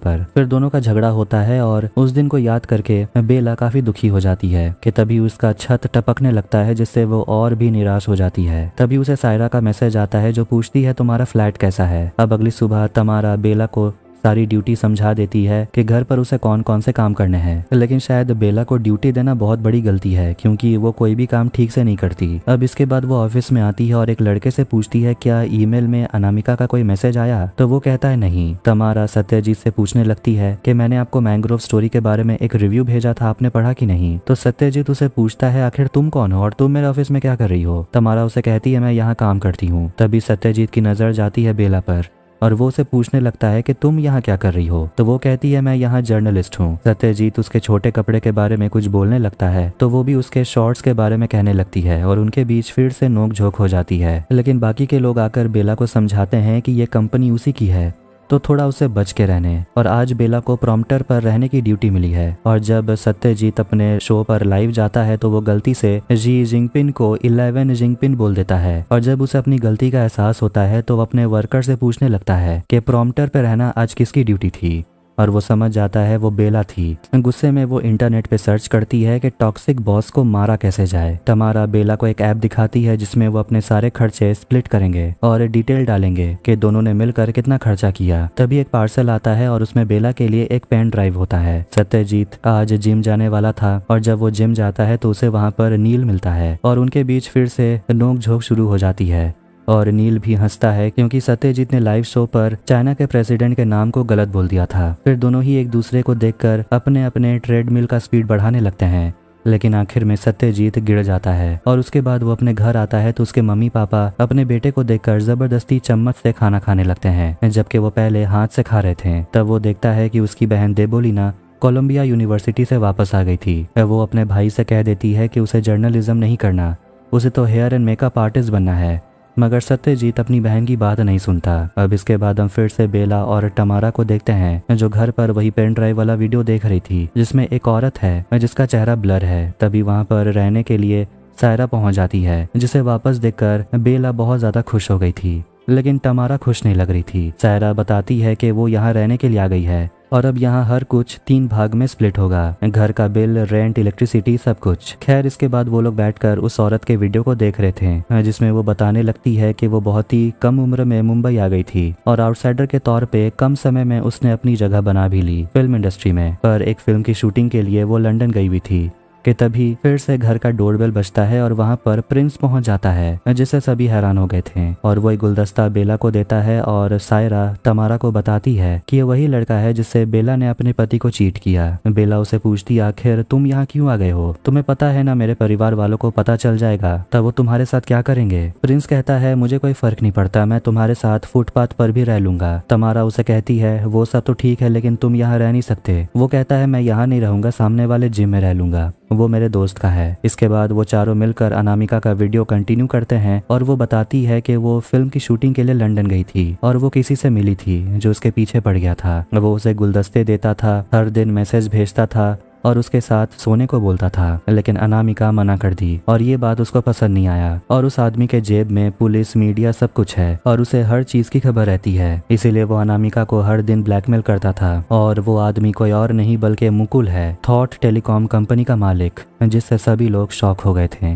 पर फिर दोनों का झगड़ा होता है और उस दिन को याद करके बेला काफी दुखी हो जाती है कि तभी उसका छत टपकने लगता है जिससे वो और भी निराश हो जाती है तभी उसे सायरा का मैसेज आता है जो पूछती है तुम्हारा फ्लैट कैसा है अब अगली सुबह तमारा बेला को सारी ड्यूटी समझा देती है कि घर पर उसे कौन कौन से काम करने हैं लेकिन शायद बेला को ड्यूटी देना बहुत बड़ी गलती है क्योंकि वो कोई भी काम ठीक से नहीं करती अब इसके बाद वो ऑफिस में आती है और एक लड़के से पूछती है क्या ईमेल में अनामिका का कोई मैसेज आया तो वो कहता है नहीं तमारा सत्यजीत से पूछने लगती है की मैंने आपको मैंग्रोव स्टोरी के बारे में एक रिव्यू भेजा था आपने पढ़ा की नहीं तो सत्यजीत उसे पूछता है आखिर तुम कौन हो और तुम मेरे ऑफिस में क्या कर रही हो तमारा उसे कहती है मैं यहाँ काम करती हूँ तभी सत्यजीत की नजर जाती है बेला पर और वो उसे पूछने लगता है कि तुम यहाँ क्या कर रही हो तो वो कहती है मैं यहाँ जर्नलिस्ट हूँ सत्यजीत उसके छोटे कपड़े के बारे में कुछ बोलने लगता है तो वो भी उसके शॉर्ट्स के बारे में कहने लगती है और उनके बीच फिर से नोक झोंक हो जाती है लेकिन बाकी के लोग आकर बेला को समझाते हैं कि ये कंपनी उसी की है तो थोड़ा उसे बच के रहने और आज बेला को प्रॉम्प्टर पर रहने की ड्यूटी मिली है और जब सत्यजीत अपने शो पर लाइव जाता है तो वो गलती से जी जिंगपिन को इलेवन जिंगपिन बोल देता है और जब उसे अपनी गलती का एहसास होता है तो वो अपने वर्कर से पूछने लगता है कि प्रॉम्प्टर पर रहना आज किसकी ड्यूटी थी और वो समझ जाता है वो बेला थी गुस्से में वो इंटरनेट पे सर्च करती है कि टॉक्सिक बॉस को मारा कैसे जाए तमारा बेला को एक ऐप दिखाती है जिसमें वो अपने सारे खर्चे स्प्लिट करेंगे और डिटेल डालेंगे कि दोनों ने मिलकर कितना खर्चा किया तभी एक पार्सल आता है और उसमें बेला के लिए एक पेन ड्राइव होता है सत्यजीत आज जिम जाने वाला था और जब वो जिम जाता है तो उसे वहाँ पर नील मिलता है और उनके बीच फिर से नोक झोंक शुरू हो जाती है और नील भी हंसता है क्योंकि सत्यजीत ने लाइव शो पर चाइना के प्रेसिडेंट के नाम को गलत बोल दिया था फिर दोनों ही एक दूसरे को देखकर अपने अपने ट्रेडमिल का स्पीड बढ़ाने लगते हैं लेकिन आखिर में सत्यजीत गिर जाता है और उसके बाद वो अपने घर आता है तो उसके मम्मी पापा अपने बेटे को देखकर जबरदस्ती चम्मच से खाना खाने लगते हैं जबकि वो पहले हाथ से खा रहे थे तब वो देखता है कि उसकी बहन देबोलिना कोलंबिया यूनिवर्सिटी से वापस आ गई थी वो अपने भाई से कह देती है कि उसे जर्नलिज्म नहीं करना उसे तो हेयर एंड मेकअप आर्टिस्ट बनना है मगर सत्यजीत अपनी बहन की बात नहीं सुनता अब इसके बाद हम फिर से बेला और टमारा को देखते हैं जो घर पर वही पेन ड्राइव वाला वीडियो देख रही थी जिसमे एक औरत है जिसका चेहरा ब्लर है तभी वहाँ पर रहने के लिए सायरा पहुंच जाती है जिसे वापस देख बेला बहुत ज्यादा खुश हो गई थी लेकिन टमारा खुश नहीं लग रही थी सायरा बताती है कि वो यहाँ रहने के लिए आ गई है और अब यहाँ हर कुछ तीन भाग में स्प्लिट होगा घर का बिल रेंट इलेक्ट्रिसिटी सब कुछ खैर इसके बाद वो लोग बैठकर उस औरत के वीडियो को देख रहे थे जिसमें वो बताने लगती है कि वो बहुत ही कम उम्र में मुंबई आ गई थी और आउटसाइडर के तौर पे कम समय में उसने अपनी जगह बना भी ली फिल्म इंडस्ट्री में पर एक फिल्म की शूटिंग के लिए वो लंडन गई हुई थी कि तभी फिर से घर का डोरबेल बजता है और वहाँ पर प्रिंस पहुँच जाता है जिससे सभी हैरान हो गए थे और वही गुलदस्ता बेला को देता है और सायरा तमारा को बताती है कि ये वही लड़का है जिससे बेला ने अपने पति को चीट किया बेला उसे पूछती आखिर तुम यहाँ क्यों आ गए हो तुम्हें पता है ना मेरे परिवार वालों को पता चल जाएगा तब वो तुम्हारे साथ क्या करेंगे प्रिंस कहता है मुझे कोई फर्क नहीं पड़ता मैं तुम्हारे साथ फुटपाथ पर भी रह लूंगा तमारा उसे कहती है वो सब तो ठीक है लेकिन तुम यहाँ रह नहीं सकते वो कहता है मैं यहाँ नहीं रहूंगा सामने वाले जिम में रह लूंगा वो मेरे दोस्त का है इसके बाद वो चारों मिलकर अनामिका का वीडियो कंटिन्यू करते हैं और वो बताती है कि वो फिल्म की शूटिंग के लिए लंदन गई थी और वो किसी से मिली थी जो उसके पीछे पड़ गया था वो उसे गुलदस्ते देता था हर दिन मैसेज भेजता था और उसके साथ सोने को बोलता था लेकिन अनामिका मना कर दी और ये बात उसको पसंद नहीं आया और उस आदमी के जेब में पुलिस मीडिया सब कुछ है और उसे हर चीज की खबर रहती है इसीलिए वो अनामिका को हर दिन ब्लैकमेल करता था और वो आदमी कोई और नहीं बल्कि मुकुल है थॉट टेलीकॉम कंपनी का मालिक जिससे सभी लोग शौक हो गए थे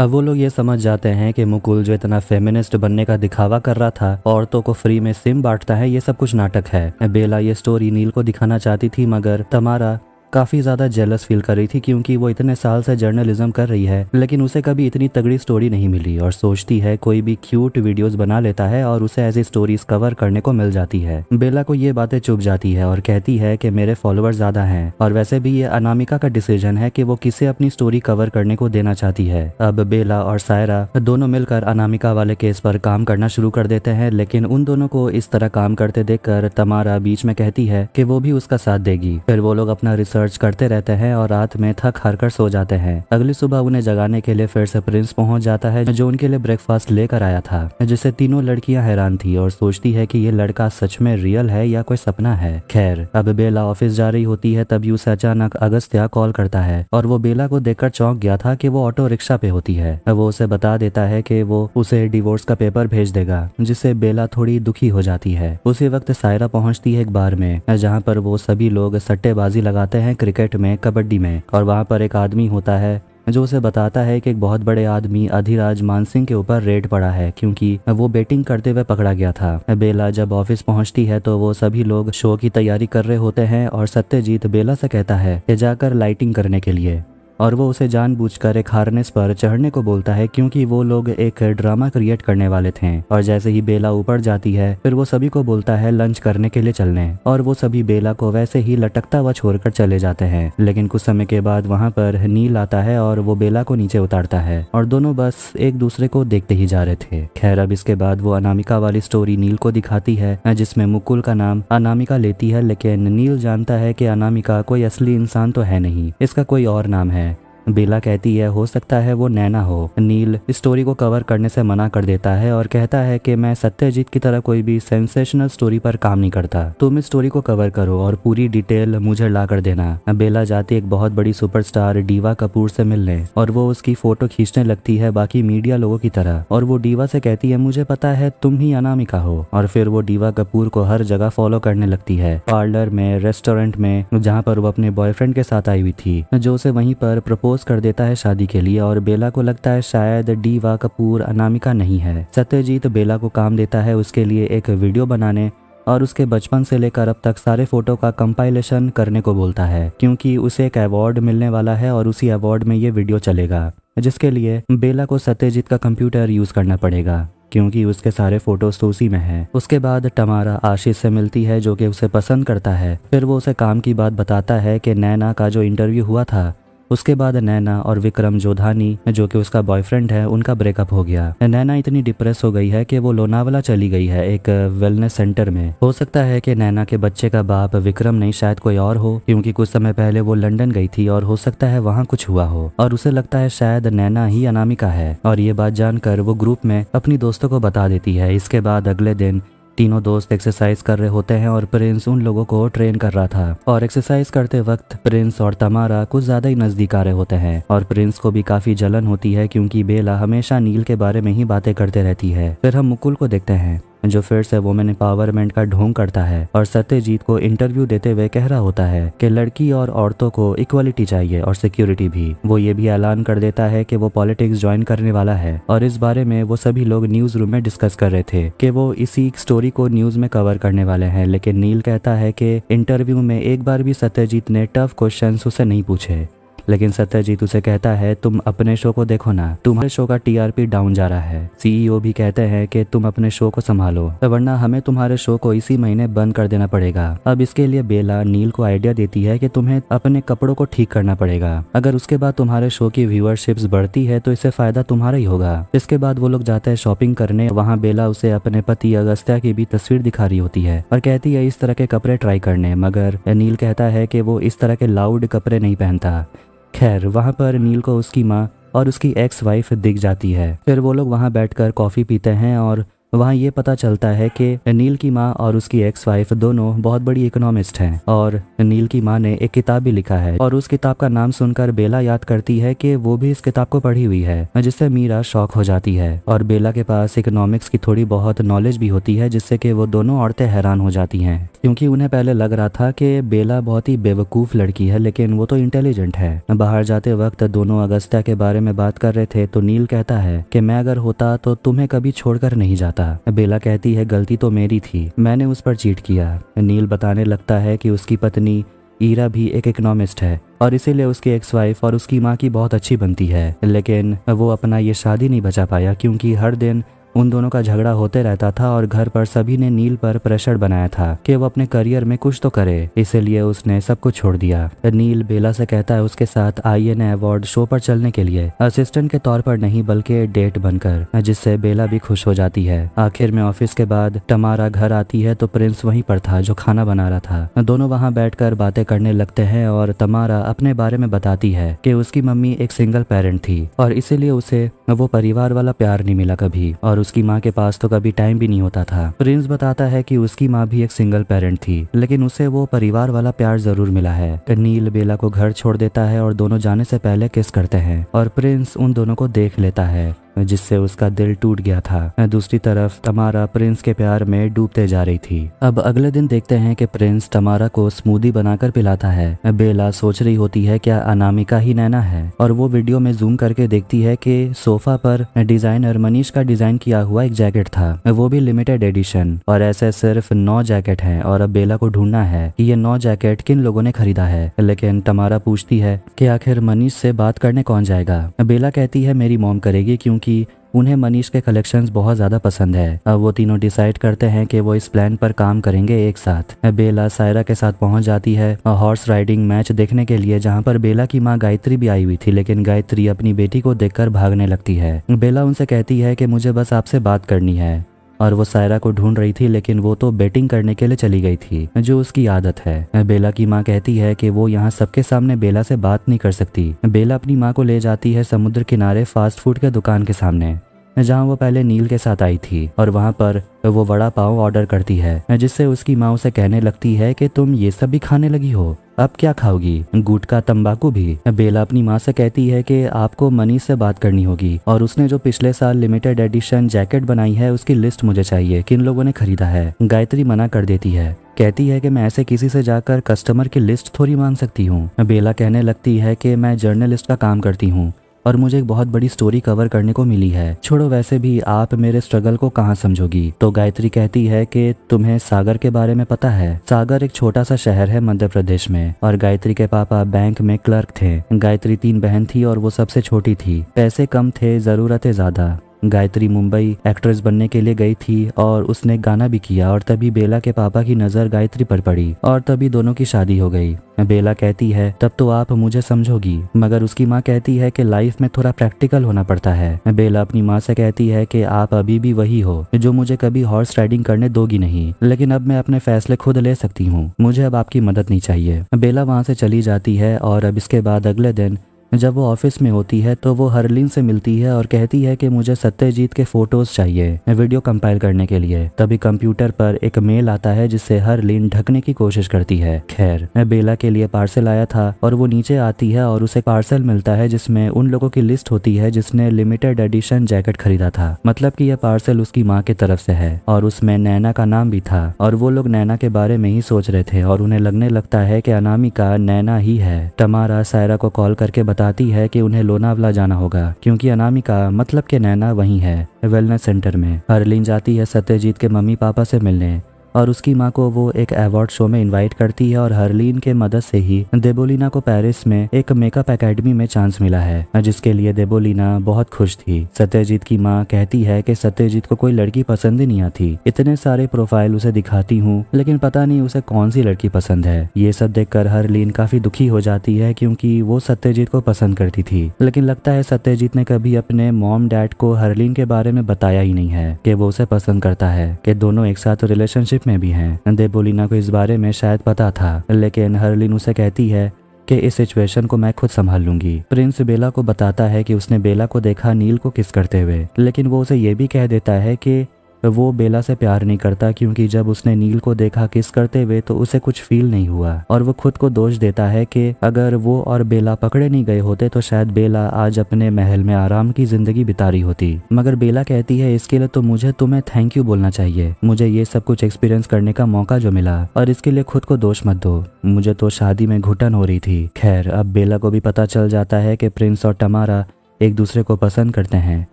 अब वो लोग ये समझ जाते हैं कि मुकुल जो इतना फेमिनिस्ट बनने का दिखावा कर रहा था औरतों को फ्री में सिम बांटता है ये सब कुछ नाटक है बेला ये स्टोरी नील को दिखाना चाहती थी मगर तमारा काफ़ी ज़्यादा जेलस फील कर रही थी क्योंकि वो इतने साल से जर्नलिज्म कर रही है लेकिन उसे कभी इतनी तगड़ी स्टोरी नहीं मिली और सोचती है कोई भी क्यूट वीडियोस बना लेता है और उसे ऐसी स्टोरीज कवर करने को मिल जाती है बेला को ये बातें चुप जाती है और कहती है कि मेरे फॉलोअर ज़्यादा है और वैसे भी ये अनामिका का डिसीजन है की वो किसे अपनी स्टोरी कवर करने को देना चाहती है अब बेला और सायरा दोनों मिलकर अनामिका वाले केस पर काम करना शुरू कर देते हैं लेकिन उन दोनों को इस तरह काम करते देखकर तमारा बीच में कहती है कि वो भी उसका साथ देगी फिर वो लोग अपना रिसर्च सर्च करते रहते हैं और रात में थक हार कर सो जाते हैं अगली सुबह उन्हें जगाने के लिए फिर से प्रिंस पहुंच जाता है जो उनके लिए ब्रेकफास्ट लेकर आया था जिसे तीनों लड़कियां हैरान थी और सोचती है कि ये लड़का सच में रियल है या कोई सपना है खैर अब बेला ऑफिस जा रही होती है तभी उसे अचानक अगस्त्या कॉल करता है और वो बेला को देखकर चौंक गया था कि वो ऑटो रिक्शा पे होती है वो उसे बता देता है कि वो उसे डिवोर्स का पेपर भेज देगा जिससे बेला थोड़ी दुखी हो जाती है उसी वक्त सायरा पहुंचती है एक बार में जहाँ पर वो सभी लोग सट्टेबाजी लगाते हैं हैं क्रिकेट में कबड्डी में और वहाँ पर एक आदमी होता है जो उसे बताता है कि एक बहुत बड़े आदमी अधिराज मानसिंह के ऊपर रेड पड़ा है क्योंकि वो बेटिंग करते हुए पकड़ा गया था बेला जब ऑफिस पहुंचती है तो वो सभी लोग शो की तैयारी कर रहे होते हैं और सत्यजीत बेला से कहता है कि जाकर लाइटिंग करने के लिए और वो उसे जानबूझकर एक हार्नेस पर चढ़ने को बोलता है क्योंकि वो लोग एक ड्रामा क्रिएट करने वाले थे और जैसे ही बेला ऊपर जाती है फिर वो सभी को बोलता है लंच करने के लिए चलने और वो सभी बेला को वैसे ही लटकता हुआ छोड़कर चले जाते हैं लेकिन कुछ समय के बाद वहाँ पर नील आता है और वो बेला को नीचे उतारता है और दोनों बस एक दूसरे को देखते ही जा रहे थे खैर अब इसके बाद वो अनामिका वाली स्टोरी नील को दिखाती है जिसमें मुकुल का नाम अनामिका लेती है लेकिन नील जानता है कि अनामिका कोई असली इंसान तो है नहीं इसका कोई और नाम है बेला कहती है हो सकता है वो नैना हो नील स्टोरी को कवर करने से मना कर देता है और कहता है कि मैं सत्यजीत की तरह कोई भी सेंसेशनल स्टोरी पर काम नहीं करता तुम इस स्टोरी को कवर करो और पूरी डिटेल मुझे ला कर देना बेला जाती एक बहुत बड़ी सुपरस्टार डीवा कपूर से मिलने और वो उसकी फोटो खींचने लगती है बाकी मीडिया लोगों की तरह और वो डीवा से कहती है मुझे पता है तुम ही अनामिका हो और फिर वो डीवा कपूर को हर जगह फॉलो करने लगती है पार्लर में रेस्टोरेंट में जहाँ पर वो अपने बॉयफ्रेंड के साथ आई हुई थी जो उसे वहीं पर प्रपोज प्रपोज कर देता है शादी के लिए और बेला को लगता है शायद डी वा कपूर अनामिका नहीं है सत्यजीत बेला को काम देता है उसके लिए एक वीडियो बनाने और उसके बचपन से लेकर अब तक सारे फोटो का कंपाइलेशन करने को बोलता है क्योंकि उसे एक अवार्ड मिलने वाला है और उसी अवार्ड में ये वीडियो चलेगा जिसके लिए बेला को सत्यजीत का कंप्यूटर यूज करना पड़ेगा क्योंकि उसके सारे फोटोज तो उसी में है उसके बाद टमारा आशीष से मिलती है जो कि उसे पसंद करता है फिर वो उसे काम की बात बताता है कि नैना का जो इंटरव्यू हुआ था उसके बाद नैना और विक्रम जोधानी जो कि उसका बॉयफ्रेंड है उनका ब्रेकअप हो गया नैना इतनी डिप्रेस हो गई है कि वो लोनावला चली गई है एक वेलनेस सेंटर में हो सकता है कि नैना के बच्चे का बाप विक्रम नहीं शायद कोई और हो क्योंकि कुछ समय पहले वो लंदन गई थी और हो सकता है वहाँ कुछ हुआ हो और उसे लगता है शायद नैना ही अनामिका है और ये बात जानकर वो ग्रुप में अपनी दोस्तों को बता देती है इसके बाद अगले दिन तीनों दोस्त एक्सरसाइज कर रहे होते हैं और प्रिंस उन लोगों को ट्रेन कर रहा था और एक्सरसाइज करते वक्त प्रिंस और तमारा कुछ ज्यादा ही नजदीक आ रहे होते हैं और प्रिंस को भी काफी जलन होती है क्योंकि बेला हमेशा नील के बारे में ही बातें करते रहती है फिर हम मुकुल को देखते हैं जो फिर से वुमेन एम्पावरमेंट का ढोंग करता है और सत्यजीत को इंटरव्यू देते हुए कह रहा होता है कि लड़की और औरतों को इक्वालिटी चाहिए और सिक्योरिटी भी वो ये भी ऐलान कर देता है कि वो पॉलिटिक्स ज्वाइन करने वाला है और इस बारे में वो सभी लोग न्यूज रूम में डिस्कस कर रहे थे कि वो इसी स्टोरी को न्यूज में कवर करने वाले हैं लेकिन नील कहता है कि इंटरव्यू में एक बार भी सत्यजीत ने टफ क्वेश्चन उसे नहीं पूछे लेकिन सत्यजीत उसे कहता है तुम अपने शो को देखो ना तुम्हारे शो का टीआरपी डाउन जा रहा है सीईओ e भी कहते हैं कि तुम अपने शो को संभालो तो वरना हमें तुम्हारे शो को इसी महीने बंद कर देना पड़ेगा अब इसके लिए बेला नील को आइडिया देती है कि तुम्हें अपने कपड़ों को ठीक करना पड़ेगा अगर उसके बाद तुम्हारे शो की व्यूअरशिप बढ़ती है तो इससे फायदा तुम्हारा ही होगा इसके बाद वो लोग जाते हैं शॉपिंग करने वहाँ बेला उसे अपने पति अगस्त्या की भी तस्वीर दिखा रही होती है और कहती है इस तरह के कपड़े ट्राई करने मगर नील कहता है की वो इस तरह के लाउड कपड़े नहीं पहनता खैर वहाँ पर नील को उसकी माँ और उसकी एक्स वाइफ दिख जाती है फिर वो लोग वहाँ बैठकर कॉफ़ी पीते हैं और वहाँ ये पता चलता है कि नील की माँ और उसकी एक्स वाइफ दोनों बहुत बड़ी इकोनॉमिस्ट हैं और नील की माँ ने एक किताब भी लिखा है और उस किताब का नाम सुनकर बेला याद करती है कि वो भी इस किताब को पढ़ी हुई है जिससे मीरा शौक हो जाती है और बेला के पास इकोनॉमिक्स की थोड़ी बहुत नॉलेज भी होती है जिससे कि वो दोनों औरतें हैरान हो जाती हैं क्योंकि उन्हें पहले लग रहा था कि बेला बहुत ही बेवकूफ़ लड़की है लेकिन वो तो इंटेलिजेंट है बाहर जाते वक्त दोनों अगस्त्या के बारे में बात कर रहे थे तो नील कहता है कि मैं अगर होता तो तुम्हें कभी छोड़कर नहीं जाता सकता बेला कहती है गलती तो मेरी थी मैंने उस पर चीट किया नील बताने लगता है कि उसकी पत्नी ईरा भी एक इकोनॉमिस्ट है और इसीलिए उसकी एक्स वाइफ और उसकी माँ की बहुत अच्छी बनती है लेकिन वो अपना ये शादी नहीं बचा पाया क्योंकि हर दिन उन दोनों का झगड़ा होते रहता था और घर पर सभी ने नील पर प्रेशर बनाया था कि वो अपने करियर में कुछ तो करे इसीलिए उसने सब कुछ छोड़ दिया नील बेला से कहता है उसके साथ आई एन अवार्ड शो पर चलने के लिए असिस्टेंट के तौर पर नहीं बल्कि डेट बनकर जिससे बेला भी खुश हो जाती है आखिर में ऑफिस के बाद टमारा घर आती है तो प्रिंस वहीं पर था जो खाना बना रहा था दोनों वहां बैठकर बातें करने लगते हैं और तमारा अपने बारे में बताती है कि उसकी मम्मी एक सिंगल पेरेंट थी और इसीलिए उसे वो परिवार वाला प्यार नहीं मिला कभी और उसकी माँ के पास तो कभी टाइम भी नहीं होता था प्रिंस बताता है कि उसकी माँ भी एक सिंगल पेरेंट थी लेकिन उसे वो परिवार वाला प्यार जरूर मिला है नील बेला को घर छोड़ देता है और दोनों जाने से पहले किस करते हैं और प्रिंस उन दोनों को देख लेता है जिससे उसका दिल टूट गया था दूसरी तरफ तमारा प्रिंस के प्यार में डूबते जा रही थी अब अगले दिन देखते हैं कि प्रिंस तमारा को स्मूदी बनाकर पिलाता है बेला सोच रही होती है क्या अनामिका ही नैना है और वो वीडियो में जूम करके देखती है कि सोफा पर डिजाइनर मनीष का डिजाइन किया हुआ एक जैकेट था वो भी लिमिटेड एडिशन और ऐसे सिर्फ नौ जैकेट है और अब बेला को ढूंढना है की ये नौ जैकेट किन लोगों ने खरीदा है लेकिन तमारा पूछती है की आखिर मनीष से बात करने कौन जाएगा बेला कहती है मेरी मोम करेगी क्यूँकी क्योंकि उन्हें मनीष के कलेक्शंस बहुत ज़्यादा पसंद है अब वो तीनों डिसाइड करते हैं कि वो इस प्लान पर काम करेंगे एक साथ बेला सायरा के साथ पहुंच जाती है हॉर्स राइडिंग मैच देखने के लिए जहां पर बेला की माँ गायत्री भी आई हुई थी लेकिन गायत्री अपनी बेटी को देखकर भागने लगती है बेला उनसे कहती है की मुझे बस आपसे बात करनी है और वो सायरा को ढूंढ रही थी लेकिन वो तो बेटिंग करने के लिए चली गई थी जो उसकी आदत है बेला की माँ कहती है कि वो यहाँ सबके सामने बेला से बात नहीं कर सकती बेला अपनी माँ को ले जाती है समुद्र किनारे फास्ट फूड के दुकान के सामने जहाँ वो पहले नील के साथ आई थी और वहाँ पर वो वड़ा पाव ऑर्डर करती है जिससे उसकी माँ उसे कहने लगती है कि तुम ये सब भी खाने लगी हो अब क्या खाओगी का तंबाकू भी बेला अपनी माँ से कहती है कि आपको मनी से बात करनी होगी और उसने जो पिछले साल लिमिटेड एडिशन जैकेट बनाई है उसकी लिस्ट मुझे चाहिए किन लोगों ने खरीदा है गायत्री मना कर देती है कहती है कि मैं ऐसे किसी से जाकर कस्टमर की लिस्ट थोड़ी मांग सकती हूँ बेला कहने लगती है कि मैं जर्नलिस्ट का काम करती हूँ और मुझे एक बहुत बड़ी स्टोरी कवर करने को मिली है छोड़ो वैसे भी आप मेरे स्ट्रगल को कहाँ समझोगी तो गायत्री कहती है कि तुम्हें सागर के बारे में पता है सागर एक छोटा सा शहर है मध्य प्रदेश में और गायत्री के पापा बैंक में क्लर्क थे गायत्री तीन बहन थी और वो सबसे छोटी थी पैसे कम थे जरूरतें ज्यादा गायत्री मुंबई एक्ट्रेस बनने के लिए गई थी और उसने गाना भी किया और तभी बेला के पापा की नज़र गायत्री पर पड़ी और तभी दोनों की शादी हो गई बेला कहती है तब तो आप मुझे समझोगी मगर उसकी माँ कहती है कि लाइफ में थोड़ा प्रैक्टिकल होना पड़ता है बेला अपनी माँ से कहती है कि आप अभी भी वही हो जो मुझे कभी हॉर्स राइडिंग करने दोगी नहीं लेकिन अब मैं अपने फैसले खुद ले सकती हूँ मुझे अब आपकी मदद नहीं चाहिए बेला वहाँ से चली जाती है और अब इसके बाद अगले दिन जब वो ऑफिस में होती है तो वो हरलिन से मिलती है और कहती है कि मुझे सत्यजीत के फोटोज चाहिए वीडियो कंपाइल करने के लिए तभी कंप्यूटर पर एक मेल आता है जिससे हरलिन ढकने की कोशिश करती है खैर मैं बेला के लिए पार्सल आया था और वो नीचे आती है और उसे पार्सल मिलता है जिसमें उन लोगों की लिस्ट होती है जिसने लिमिटेड एडिशन जैकेट खरीदा था मतलब की यह पार्सल उसकी माँ की तरफ से है और उसमें नैना का नाम भी था और वो लोग नैना के बारे में ही सोच रहे थे और उन्हें लगने लगता है की अनामिका नैना ही है तमारा सायरा को कॉल करके बता बताती है कि उन्हें लोनावला जाना होगा क्योंकि अनामिका मतलब के नैना वहीं है वेलनेस सेंटर में हरलिन जाती है सत्यजीत के मम्मी पापा से मिलने और उसकी माँ को वो एक अवार्ड शो में इनवाइट करती है और हरलीन के मदद से ही देबोलिना को पेरिस में एक मेकअप एकेडमी में चांस मिला है जिसके लिए देबोलिना बहुत खुश थी सत्यजीत की माँ कहती है कि सत्यजीत को कोई लड़की पसंद ही नहीं आती इतने सारे प्रोफाइल उसे दिखाती हूँ लेकिन पता नहीं उसे कौन सी लड़की पसंद है ये सब देखकर हरलीन काफी दुखी हो जाती है क्योंकि वो सत्यजीत को पसंद करती थी लेकिन लगता है सत्यजीत ने कभी अपने मॉम डैड को हरलीन के बारे में बताया ही नहीं है कि वो उसे पसंद करता है कि दोनों एक साथ रिलेशनशिप मार्केट में भी हैं देबोलिना को इस बारे में शायद पता था लेकिन हरलिन उसे कहती है कि इस सिचुएशन को मैं खुद संभाल लूंगी प्रिंस बेला को बताता है कि उसने बेला को देखा नील को किस करते हुए लेकिन वो उसे ये भी कह देता है कि वो बेला से प्यार नहीं करता क्योंकि जब उसने नील को देखा किस करते हुए तो उसे कुछ फील नहीं हुआ और वो खुद को दोष देता है कि अगर वो और बेला पकड़े नहीं गए होते तो शायद बेला आज अपने महल में आराम की जिंदगी बिता रही होती मगर बेला कहती है इसके लिए तो मुझे तुम्हें थैंक यू बोलना चाहिए मुझे ये सब कुछ एक्सपीरियंस करने का मौका जो मिला और इसके लिए खुद को दोष मत दो मुझे तो शादी में घुटन हो रही थी खैर अब बेला को भी पता चल जाता है कि प्रिंस और टमारा एक दूसरे को पसंद करते हैं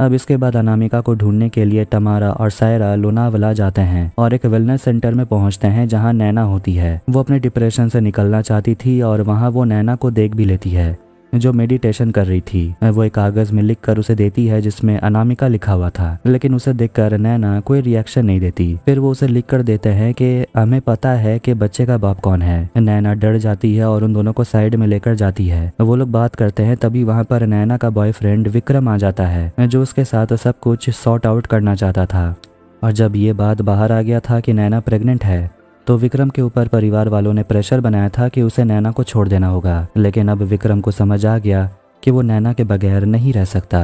अब इसके बाद अनामिका को ढूंढने के लिए टमारा और सायरा लोनावला जाते हैं और एक वेलनेस सेंटर में पहुंचते हैं जहाँ नैना होती है वो अपने डिप्रेशन से निकलना चाहती थी और वहाँ वो नैना को देख भी लेती है जो मेडिटेशन कर रही थी वो एक कागज में लिख कर उसे देती है जिसमें अनामिका लिखा हुआ था लेकिन उसे देख कर नैना कोई रिएक्शन नहीं देती फिर वो उसे लिख कर देते हैं कि हमें पता है कि बच्चे का बाप कौन है नैना डर जाती है और उन दोनों को साइड में लेकर जाती है वो लोग बात करते हैं तभी वहाँ पर नैना का बॉयफ्रेंड विक्रम आ जाता है जो उसके साथ सब कुछ सॉर्ट आउट करना चाहता था और जब ये बात बाहर आ गया था कि नैना प्रेग्नेंट है तो विक्रम के ऊपर परिवार वालों ने प्रेशर बनाया था कि उसे नैना को छोड़ देना होगा लेकिन अब विक्रम को समझ आ गया कि वो नैना के बगैर नहीं रह सकता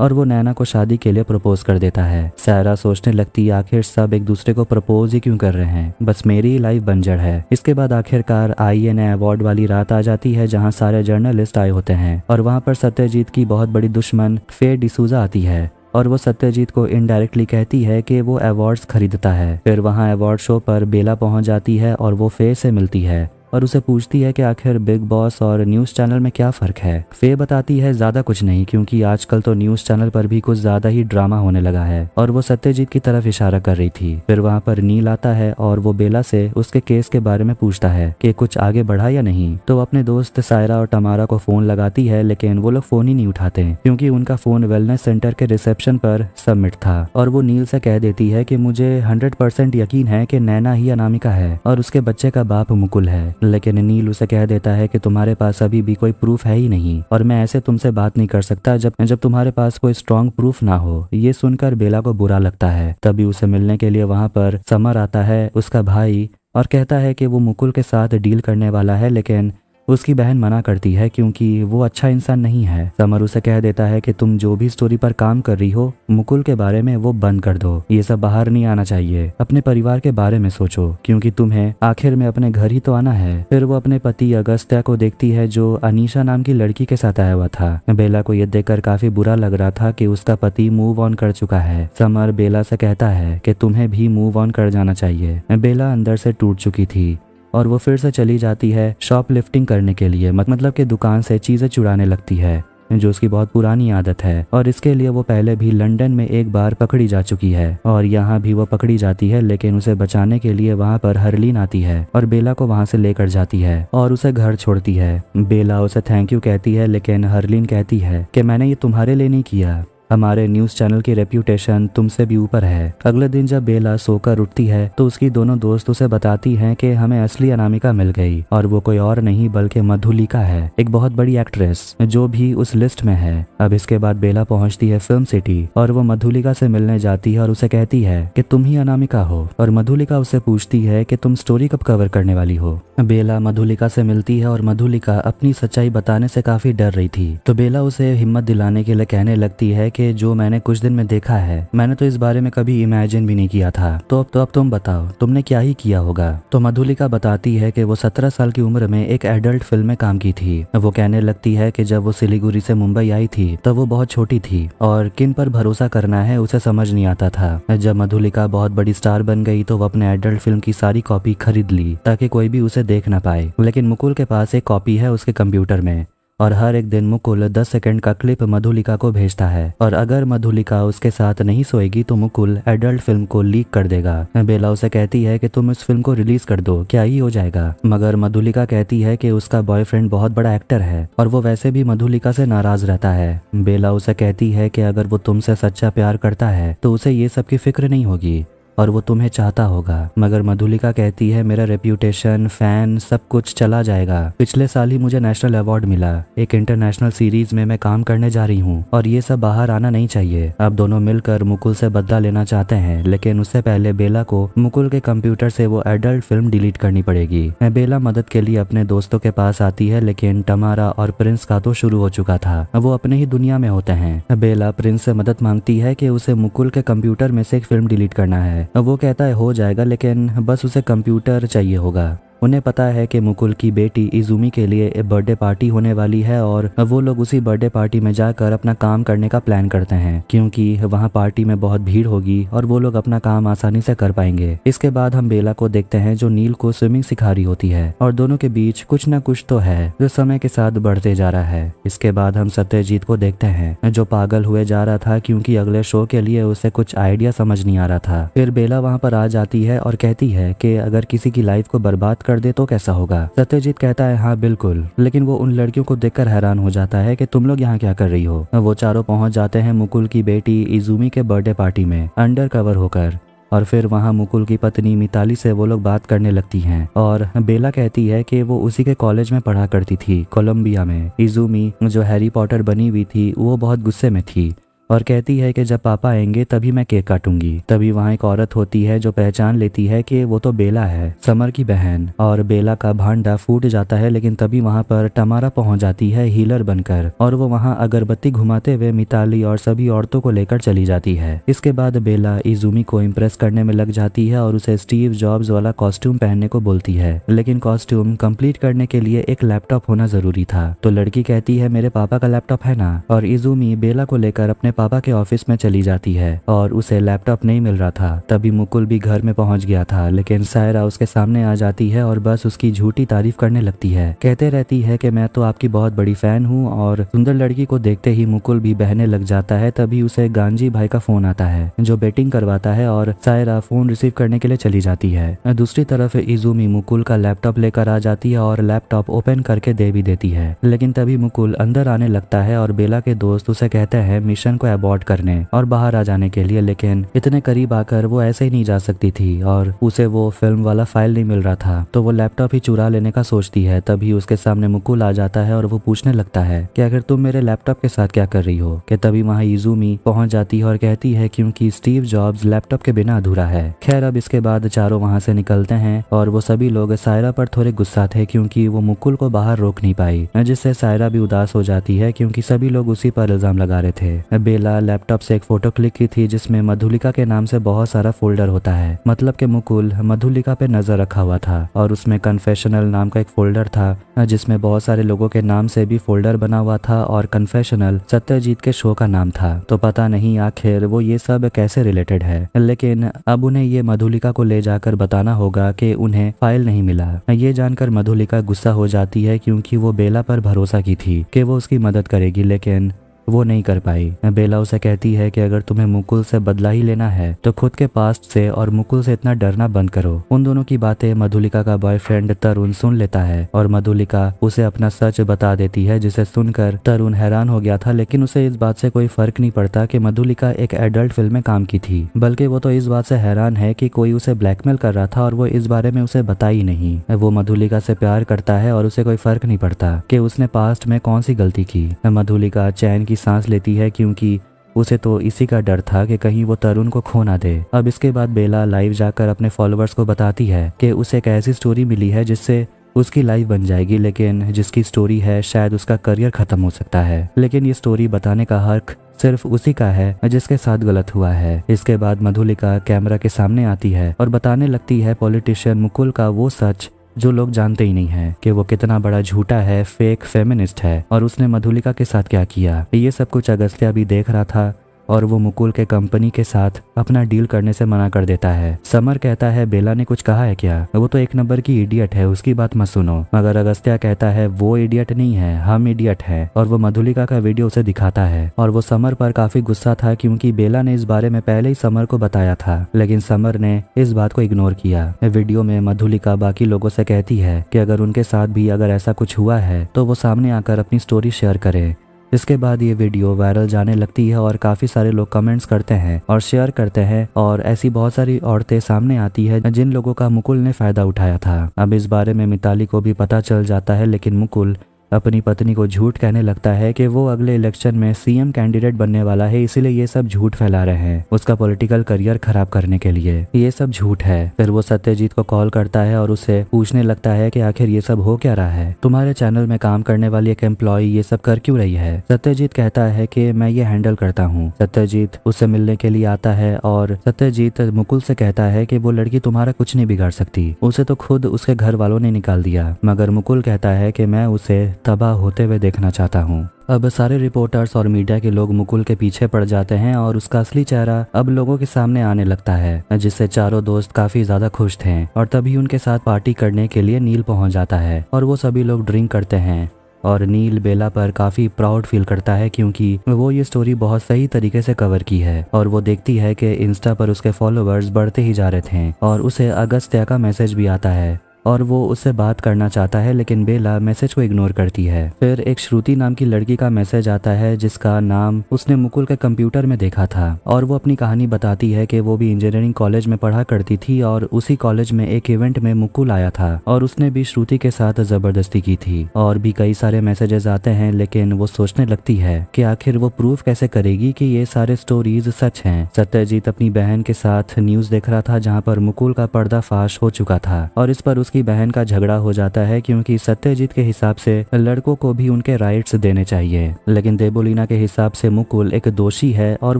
और वो नैना को शादी के लिए प्रपोज कर देता है सारा सोचने लगती है आखिर सब एक दूसरे को प्रपोज ही क्यों कर रहे हैं बस मेरी लाइफ बंजर है इसके बाद आखिरकार आई एन अवार्ड वाली रात आ जाती है जहाँ सारे जर्नलिस्ट आए होते हैं और वहाँ पर सत्यजीत की बहुत बड़ी दुश्मन फेर डिसूजा आती है और वो सत्यजीत को इनडायरेक्टली कहती है कि वो अवार्ड्स खरीदता है फिर वहाँ अवार्ड शो पर बेला पहुंच जाती है और वो फे से मिलती है और उसे पूछती है कि आखिर बिग बॉस और न्यूज़ चैनल में क्या फ़र्क है फे बताती है ज़्यादा कुछ नहीं क्योंकि आजकल तो न्यूज़ चैनल पर भी कुछ ज़्यादा ही ड्रामा होने लगा है और वो सत्यजीत की तरफ इशारा कर रही थी फिर वहाँ पर नील आता है और वो बेला से उसके केस के बारे में पूछता है की कुछ आगे बढ़ा या नहीं तो अपने दोस्त सायरा और टमारा को फ़ोन लगाती है लेकिन वो लोग फ़ोन ही नहीं उठाते क्यूँकी उनका फ़ोन वेलनेस सेंटर के रिसेप्शन पर सबमिट था और वो नील से कह देती है की मुझे हंड्रेड यकीन है की नैना ही अनामिका है और उसके बच्चे का बाप मुकुल है लेकिन नील उसे कह देता है कि तुम्हारे पास अभी भी कोई प्रूफ है ही नहीं और मैं ऐसे तुमसे बात नहीं कर सकता जब जब तुम्हारे पास कोई स्ट्रॉन्ग प्रूफ ना हो ये सुनकर बेला को बुरा लगता है तभी उसे मिलने के लिए वहां पर समर आता है उसका भाई और कहता है कि वो मुकुल के साथ डील करने वाला है लेकिन उसकी बहन मना करती है क्योंकि वो अच्छा इंसान नहीं है समर उसे कह देता है कि तुम जो भी स्टोरी पर काम कर रही हो मुकुल के बारे में वो बंद कर दो ये सब बाहर नहीं आना चाहिए अपने परिवार के बारे में सोचो क्योंकि तुम्हें आखिर में अपने घर ही तो आना है फिर वो अपने पति अगस्त्या को देखती है जो अनिशा नाम की लड़की के साथ आया हुआ था बेला को यह देखकर काफी बुरा लग रहा था की उसका पति मूव ऑन कर चुका है समर बेला से कहता है की तुम्हें भी मूव ऑन कर जाना चाहिए बेला अंदर से टूट चुकी थी और वो फिर से चली जाती है शॉप लिफ्टिंग करने के लिए मतलब कि दुकान से चीज़ें चुराने लगती है जो उसकी बहुत पुरानी आदत है और इसके लिए वो पहले भी लंदन में एक बार पकड़ी जा चुकी है और यहाँ भी वो पकड़ी जाती है लेकिन उसे बचाने के लिए वहाँ पर हरलीन आती है और बेला को वहाँ से लेकर जाती है और उसे घर छोड़ती है बेला उसे थैंक यू कहती है लेकिन हरलीन कहती है कि मैंने ये तुम्हारे लिए नहीं किया हमारे न्यूज चैनल की रेप्यूटेशन तुमसे भी ऊपर है अगले दिन जब बेला सोकर उठती है तो उसकी दोनों दोस्त उसे बताती हैं कि हमें असली अनामिका मिल गई और वो कोई और नहीं बल्कि मधुलिका है एक बहुत बड़ी एक्ट्रेस जो भी उस लिस्ट में है अब इसके बाद बेला पहुंचती है फिल्म सिटी और वो मधुलिका से मिलने जाती है और उसे कहती है की तुम ही अनामिका हो और मधुलिका उसे पूछती है की तुम स्टोरी कब कवर करने वाली हो बेला मधुलिका से मिलती है और मधुलिका अपनी सच्चाई बताने से काफी डर रही थी तो बेला उसे हिम्मत दिलाने के लिए कहने लगती है के जो मैंने कुछ दिन में देखा है मैंने तो इस बारे में कभी इमेजिन भी नहीं किया था तो अब तो अब तुम बताओ तुमने क्या ही किया होगा तो मधुलिका बताती है कि वो सत्रह साल की उम्र में एक एडल्ट फिल्म में काम की थी वो कहने लगती है कि जब वो सिलीगुड़ी से मुंबई आई थी तब वो बहुत छोटी थी और किन पर भरोसा करना है उसे समझ नहीं आता था जब मधुलिका बहुत बड़ी स्टार बन गई तो वो अपने एडल्ट फिल्म की सारी कॉपी खरीद ली ताकि कोई भी उसे देख ना पाए लेकिन मुकुल के पास एक कॉपी है उसके कंप्यूटर में और हर एक दिन मुकुल दस सेकेंड का क्लिप मधुलिका को भेजता है और अगर मधुलिका उसके साथ नहीं सोएगी तो मुकुल एडल्ट फिल्म को लीक कर देगा बेला उसे कहती है कि तुम इस फिल्म को रिलीज कर दो क्या ही हो जाएगा मगर मधुलिका कहती है कि उसका बॉयफ्रेंड बहुत बड़ा एक्टर है और वो वैसे भी मधुलिका से नाराज रहता है बेला उसे कहती है की अगर वो तुमसे सच्चा प्यार करता है तो उसे ये सब की फिक्र नहीं होगी और वो तुम्हें चाहता होगा मगर मधुलिका कहती है मेरा रेप्यूटेशन फैन सब कुछ चला जाएगा पिछले साल ही मुझे नेशनल अवार्ड मिला एक इंटरनेशनल सीरीज में मैं काम करने जा रही हूँ और ये सब बाहर आना नहीं चाहिए अब दोनों मिलकर मुकुल से बदला लेना चाहते हैं लेकिन उससे पहले बेला को मुकुल के कंप्यूटर से वो एडल्ट फिल्म डिलीट करनी पड़ेगी बेला मदद के लिए अपने दोस्तों के पास आती है लेकिन टमारा और प्रिंस का तो शुरू हो चुका था वो अपने ही दुनिया में होते हैं बेला प्रिंस से मदद मांगती है कि उसे मुकुल के कंप्यूटर में से एक फिल्म डिलीट करना है वो कहता है हो जाएगा लेकिन बस उसे कंप्यूटर चाहिए होगा उन्हें पता है कि मुकुल की बेटी इजुमी के लिए एक बर्थडे पार्टी होने वाली है और वो लोग उसी बर्थडे पार्टी में जाकर अपना काम करने का प्लान करते हैं क्योंकि वहाँ पार्टी में बहुत भीड़ होगी और वो लोग अपना काम आसानी से कर पाएंगे इसके बाद हम बेला को देखते हैं जो नील को स्विमिंग सिखा रही होती है और दोनों के बीच कुछ न कुछ तो है जो समय के साथ बढ़ते जा रहा है इसके बाद हम सत्यजीत को देखते हैं जो पागल हुए जा रहा था क्योंकि अगले शो के लिए उसे कुछ आइडिया समझ नहीं आ रहा था फिर बेला वहाँ पर आ जाती है और कहती है की अगर किसी की लाइफ को बर्बाद कर दे तो कैसा होगा सत्यजीत कहता है हाँ बिल्कुल लेकिन वो उन लड़कियों को देख हैरान हो जाता है की तुम लोग यहाँ क्या कर रही हो वो चारों पहुँच जाते हैं मुकुल की बेटी इजूमी के बर्थडे पार्टी में अंडर कवर होकर और फिर वहाँ मुकुल की पत्नी मिताली से वो लोग बात करने लगती हैं और बेला कहती है कि वो उसी के कॉलेज में पढ़ा करती थी कोलंबिया में इजुमी जो हैरी पॉटर बनी हुई थी वो बहुत गुस्से में थी और कहती है कि जब पापा आएंगे तभी मैं केक काटूंगी तभी वहाँ एक औरत होती है जो पहचान लेती है कि वो तो बेला है समर की बहन और बेला का भांडा फूट जाता है लेकिन तभी वहाँ पर टमारा पहुँच जाती है हीलर बनकर और वो वहाँ अगरबत्ती घुमाते हुए मिताली और सभी औरतों को लेकर चली जाती है इसके बाद बेला इजुमी को इम्प्रेस करने में लग जाती है और उसे स्टीव जॉब्स वाला कॉस्ट्यूम पहनने को बोलती है लेकिन कॉस्ट्यूम कम्प्लीट करने के लिए एक लैपटॉप होना जरूरी था तो लड़की कहती है मेरे पापा का लैपटॉप है ना और इजुमी बेला को लेकर अपने पापा के ऑफिस में चली जाती है और उसे लैपटॉप नहीं मिल रहा था तभी मुकुल भी घर में पहुंच गया था लेकिन सायरा उसके सामने आ जाती है और बस उसकी झूठी तारीफ करने लगती है कहते रहती है कि मैं तो आपकी बहुत बड़ी फैन हूँ और सुंदर लड़की को देखते ही मुकुल भी बहने लग जाता है तभी उसे गांजी भाई का फोन आता है जो बेटिंग करवाता है और सायरा फोन रिसीव करने के लिए चली जाती है दूसरी तरफ इजूमी मुकुल का लैपटॉप लेकर आ जाती है और लैपटॉप ओपन करके दे भी देती है लेकिन तभी मुकुल अंदर आने लगता है और बेला के दोस्त उसे कहते हैं मिशन को अबॉर्ड करने और बाहर आ जाने के लिए लेकिन इतने करीब आकर वो ऐसे ही नहीं जा सकती थी और उसे वो फिल्म वाला फाइल नहीं मिल रहा था तो वो लैपटॉप ही चुरा लेने का सोचती है तभी उसके सामने मुकुल आ जाता है और वो पूछने लगता है की अगर तुम मेरे लैपटॉप के साथ क्या कर रही हो कि तभी वहाँ इजूमी पहुंच जाती है और कहती है क्यूँकी स्टीव जॉब लैपटॉप के बिना अधूरा है खैर अब इसके बाद चारों वहाँ से निकलते हैं और वो सभी लोग सायरा पर थोड़े गुस्सा थे क्योंकि वो मुकुल को बाहर रोक नहीं पाई जिससे सायरा भी उदास हो जाती है क्योंकि सभी लोग उसी पर इल्जाम लगा रहे थे अकेला लैपटॉप से एक फोटो क्लिक की थी जिसमें मधुलिका के नाम से बहुत सारा फोल्डर होता है मतलब के मुकुल मधुलिका पे नजर रखा हुआ था और उसमें कन्फेशनल नाम का एक फोल्डर था जिसमें बहुत सारे लोगों के नाम से भी फोल्डर बना हुआ था और कन्फेशनल सत्यजीत के शो का नाम था तो पता नहीं आखिर वो ये सब कैसे रिलेटेड है लेकिन अब उन्हें ये मधुलिका को ले जाकर बताना होगा कि उन्हें फाइल नहीं मिला ये जानकर मधुलिका गुस्सा हो जाती है क्योंकि वो बेला पर भरोसा की थी कि वो उसकी मदद करेगी लेकिन वो नहीं कर पाई बेला उसे कहती है कि अगर तुम्हें मुकुल से बदला ही लेना है तो खुद के पास्ट से और मुकुल से इतना डरना बंद करो उन दोनों की बातें मधुलिका का बॉयफ्रेंड तरुण सुन लेता है और मधुलिका उसे अपना सच बता देती है जिसे सुनकर तरुण हैरान हो गया था लेकिन उसे इस बात से कोई फर्क नहीं पड़ता की मधुलिका एक एडल्ट फिल्म में काम की थी बल्कि वो तो इस बात से हैरान है की कोई उसे ब्लैकमेल कर रहा था और वो इस बारे में उसे बता ही नहीं वो मधुलिका से प्यार करता है और उसे कोई फर्क नहीं पड़ता की उसने पास्ट में कौन सी गलती की मधुलिका चैन की की सांस लेती है क्योंकि उसे तो इसी का डर था कि कहीं वो तरुण को खो ना दे अब इसके बाद बेला लाइव जाकर अपने फॉलोअर्स को बताती है कि उसे एक ऐसी स्टोरी मिली है जिससे उसकी लाइफ बन जाएगी लेकिन जिसकी स्टोरी है शायद उसका करियर खत्म हो सकता है लेकिन ये स्टोरी बताने का हक सिर्फ उसी का है जिसके साथ गलत हुआ है इसके बाद मधुलिका कैमरा के सामने आती है और बताने लगती है पॉलिटिशियन मुकुल का वो सच जो लोग जानते ही नहीं है कि वो कितना बड़ा झूठा है फेक फेमिनिस्ट है और उसने मधुलिका के साथ क्या किया ये सब कुछ अगस्त्या भी देख रहा था और वो मुकुल के कंपनी के साथ अपना डील करने से मना कर देता है समर कहता है बेला ने कुछ कहा है क्या वो तो एक नंबर की इडियट है उसकी बात मत सुनो मगर अगस्त्या कहता है वो इडियट नहीं है हम इडियट है और वो मधुलिका का वीडियो उसे दिखाता है और वो समर पर काफी गुस्सा था क्यूँकी बेला ने इस बारे में पहले ही समर को बताया था लेकिन समर ने इस बात को इग्नोर किया वीडियो में मधुलिका बाकी लोगों से कहती है की अगर उनके साथ भी अगर ऐसा कुछ हुआ है तो वो सामने आकर अपनी स्टोरी शेयर करें इसके बाद ये वीडियो वायरल जाने लगती है और काफी सारे लोग कमेंट्स करते हैं और शेयर करते हैं और ऐसी बहुत सारी औरतें सामने आती है जिन लोगों का मुकुल ने फायदा उठाया था अब इस बारे में मिताली को भी पता चल जाता है लेकिन मुकुल अपनी पत्नी को झूठ कहने लगता है कि वो अगले इलेक्शन में सीएम कैंडिडेट बनने वाला है इसीलिए ये सब झूठ फैला रहे हैं उसका पॉलिटिकल करियर खराब करने के लिए ये सब झूठ है फिर वो सत्यजीत को कॉल करता है और उसे पूछने लगता है कि आखिर ये सब हो क्या रहा है तुम्हारे चैनल में काम करने वाली एक एम्प्लॉई ये सब कर क्यूँ रही है सत्यजीत कहता है की मैं ये हैंडल करता हूँ सत्यजीत उससे मिलने के लिए आता है और सत्यजीत मुकुल से कहता है की वो लड़की तुम्हारा कुछ नहीं बिगाड़ सकती उसे तो खुद उसके घर वालों ने निकाल दिया मगर मुकुल कहता है की मैं उसे तबाह होते हुए देखना चाहता हूँ अब सारे रिपोर्टर्स और मीडिया के लोग मुकुल के पीछे पड़ जाते हैं और उसका असली चेहरा अब लोगों के सामने आने लगता है जिससे चारों दोस्त काफी ज्यादा खुश थे और तभी उनके साथ पार्टी करने के लिए नील पहुंच जाता है और वो सभी लोग ड्रिंक करते हैं और नील बेला पर काफ़ी प्राउड फील करता है क्योंकि वो ये स्टोरी बहुत सही तरीके से कवर की है और वो देखती है कि इंस्टा पर उसके फॉलोअर्स बढ़ते ही जा रहे थे और उसे अगस्त्या का मैसेज भी आता है और वो उससे बात करना चाहता है लेकिन बेला मैसेज को इग्नोर करती है फिर एक श्रुति नाम की लड़की का मैसेज आता है जिसका नाम उसने मुकुल के कंप्यूटर में देखा था और वो अपनी कहानी बताती है कि वो भी इंजीनियरिंग कॉलेज में पढ़ा करती थी और उसी कॉलेज में एक इवेंट में मुकुल आया था और उसने भी श्रुति के साथ जबरदस्ती की थी और भी कई सारे मैसेजेस आते हैं लेकिन वो सोचने लगती है कि आखिर वो प्रूफ कैसे करेगी कि ये सारे स्टोरीज सच हैं सत्यजीत अपनी बहन के साथ न्यूज देख रहा था जहाँ पर मुकुल का पर्दाफाश हो चुका था और इस पर उसकी की बहन का झगड़ा हो जाता है क्योंकि सत्यजीत के हिसाब से लड़कों को भी उनके राइट्स देने चाहिए लेकिन देबोलीना के हिसाब से मुकुल एक दोषी है और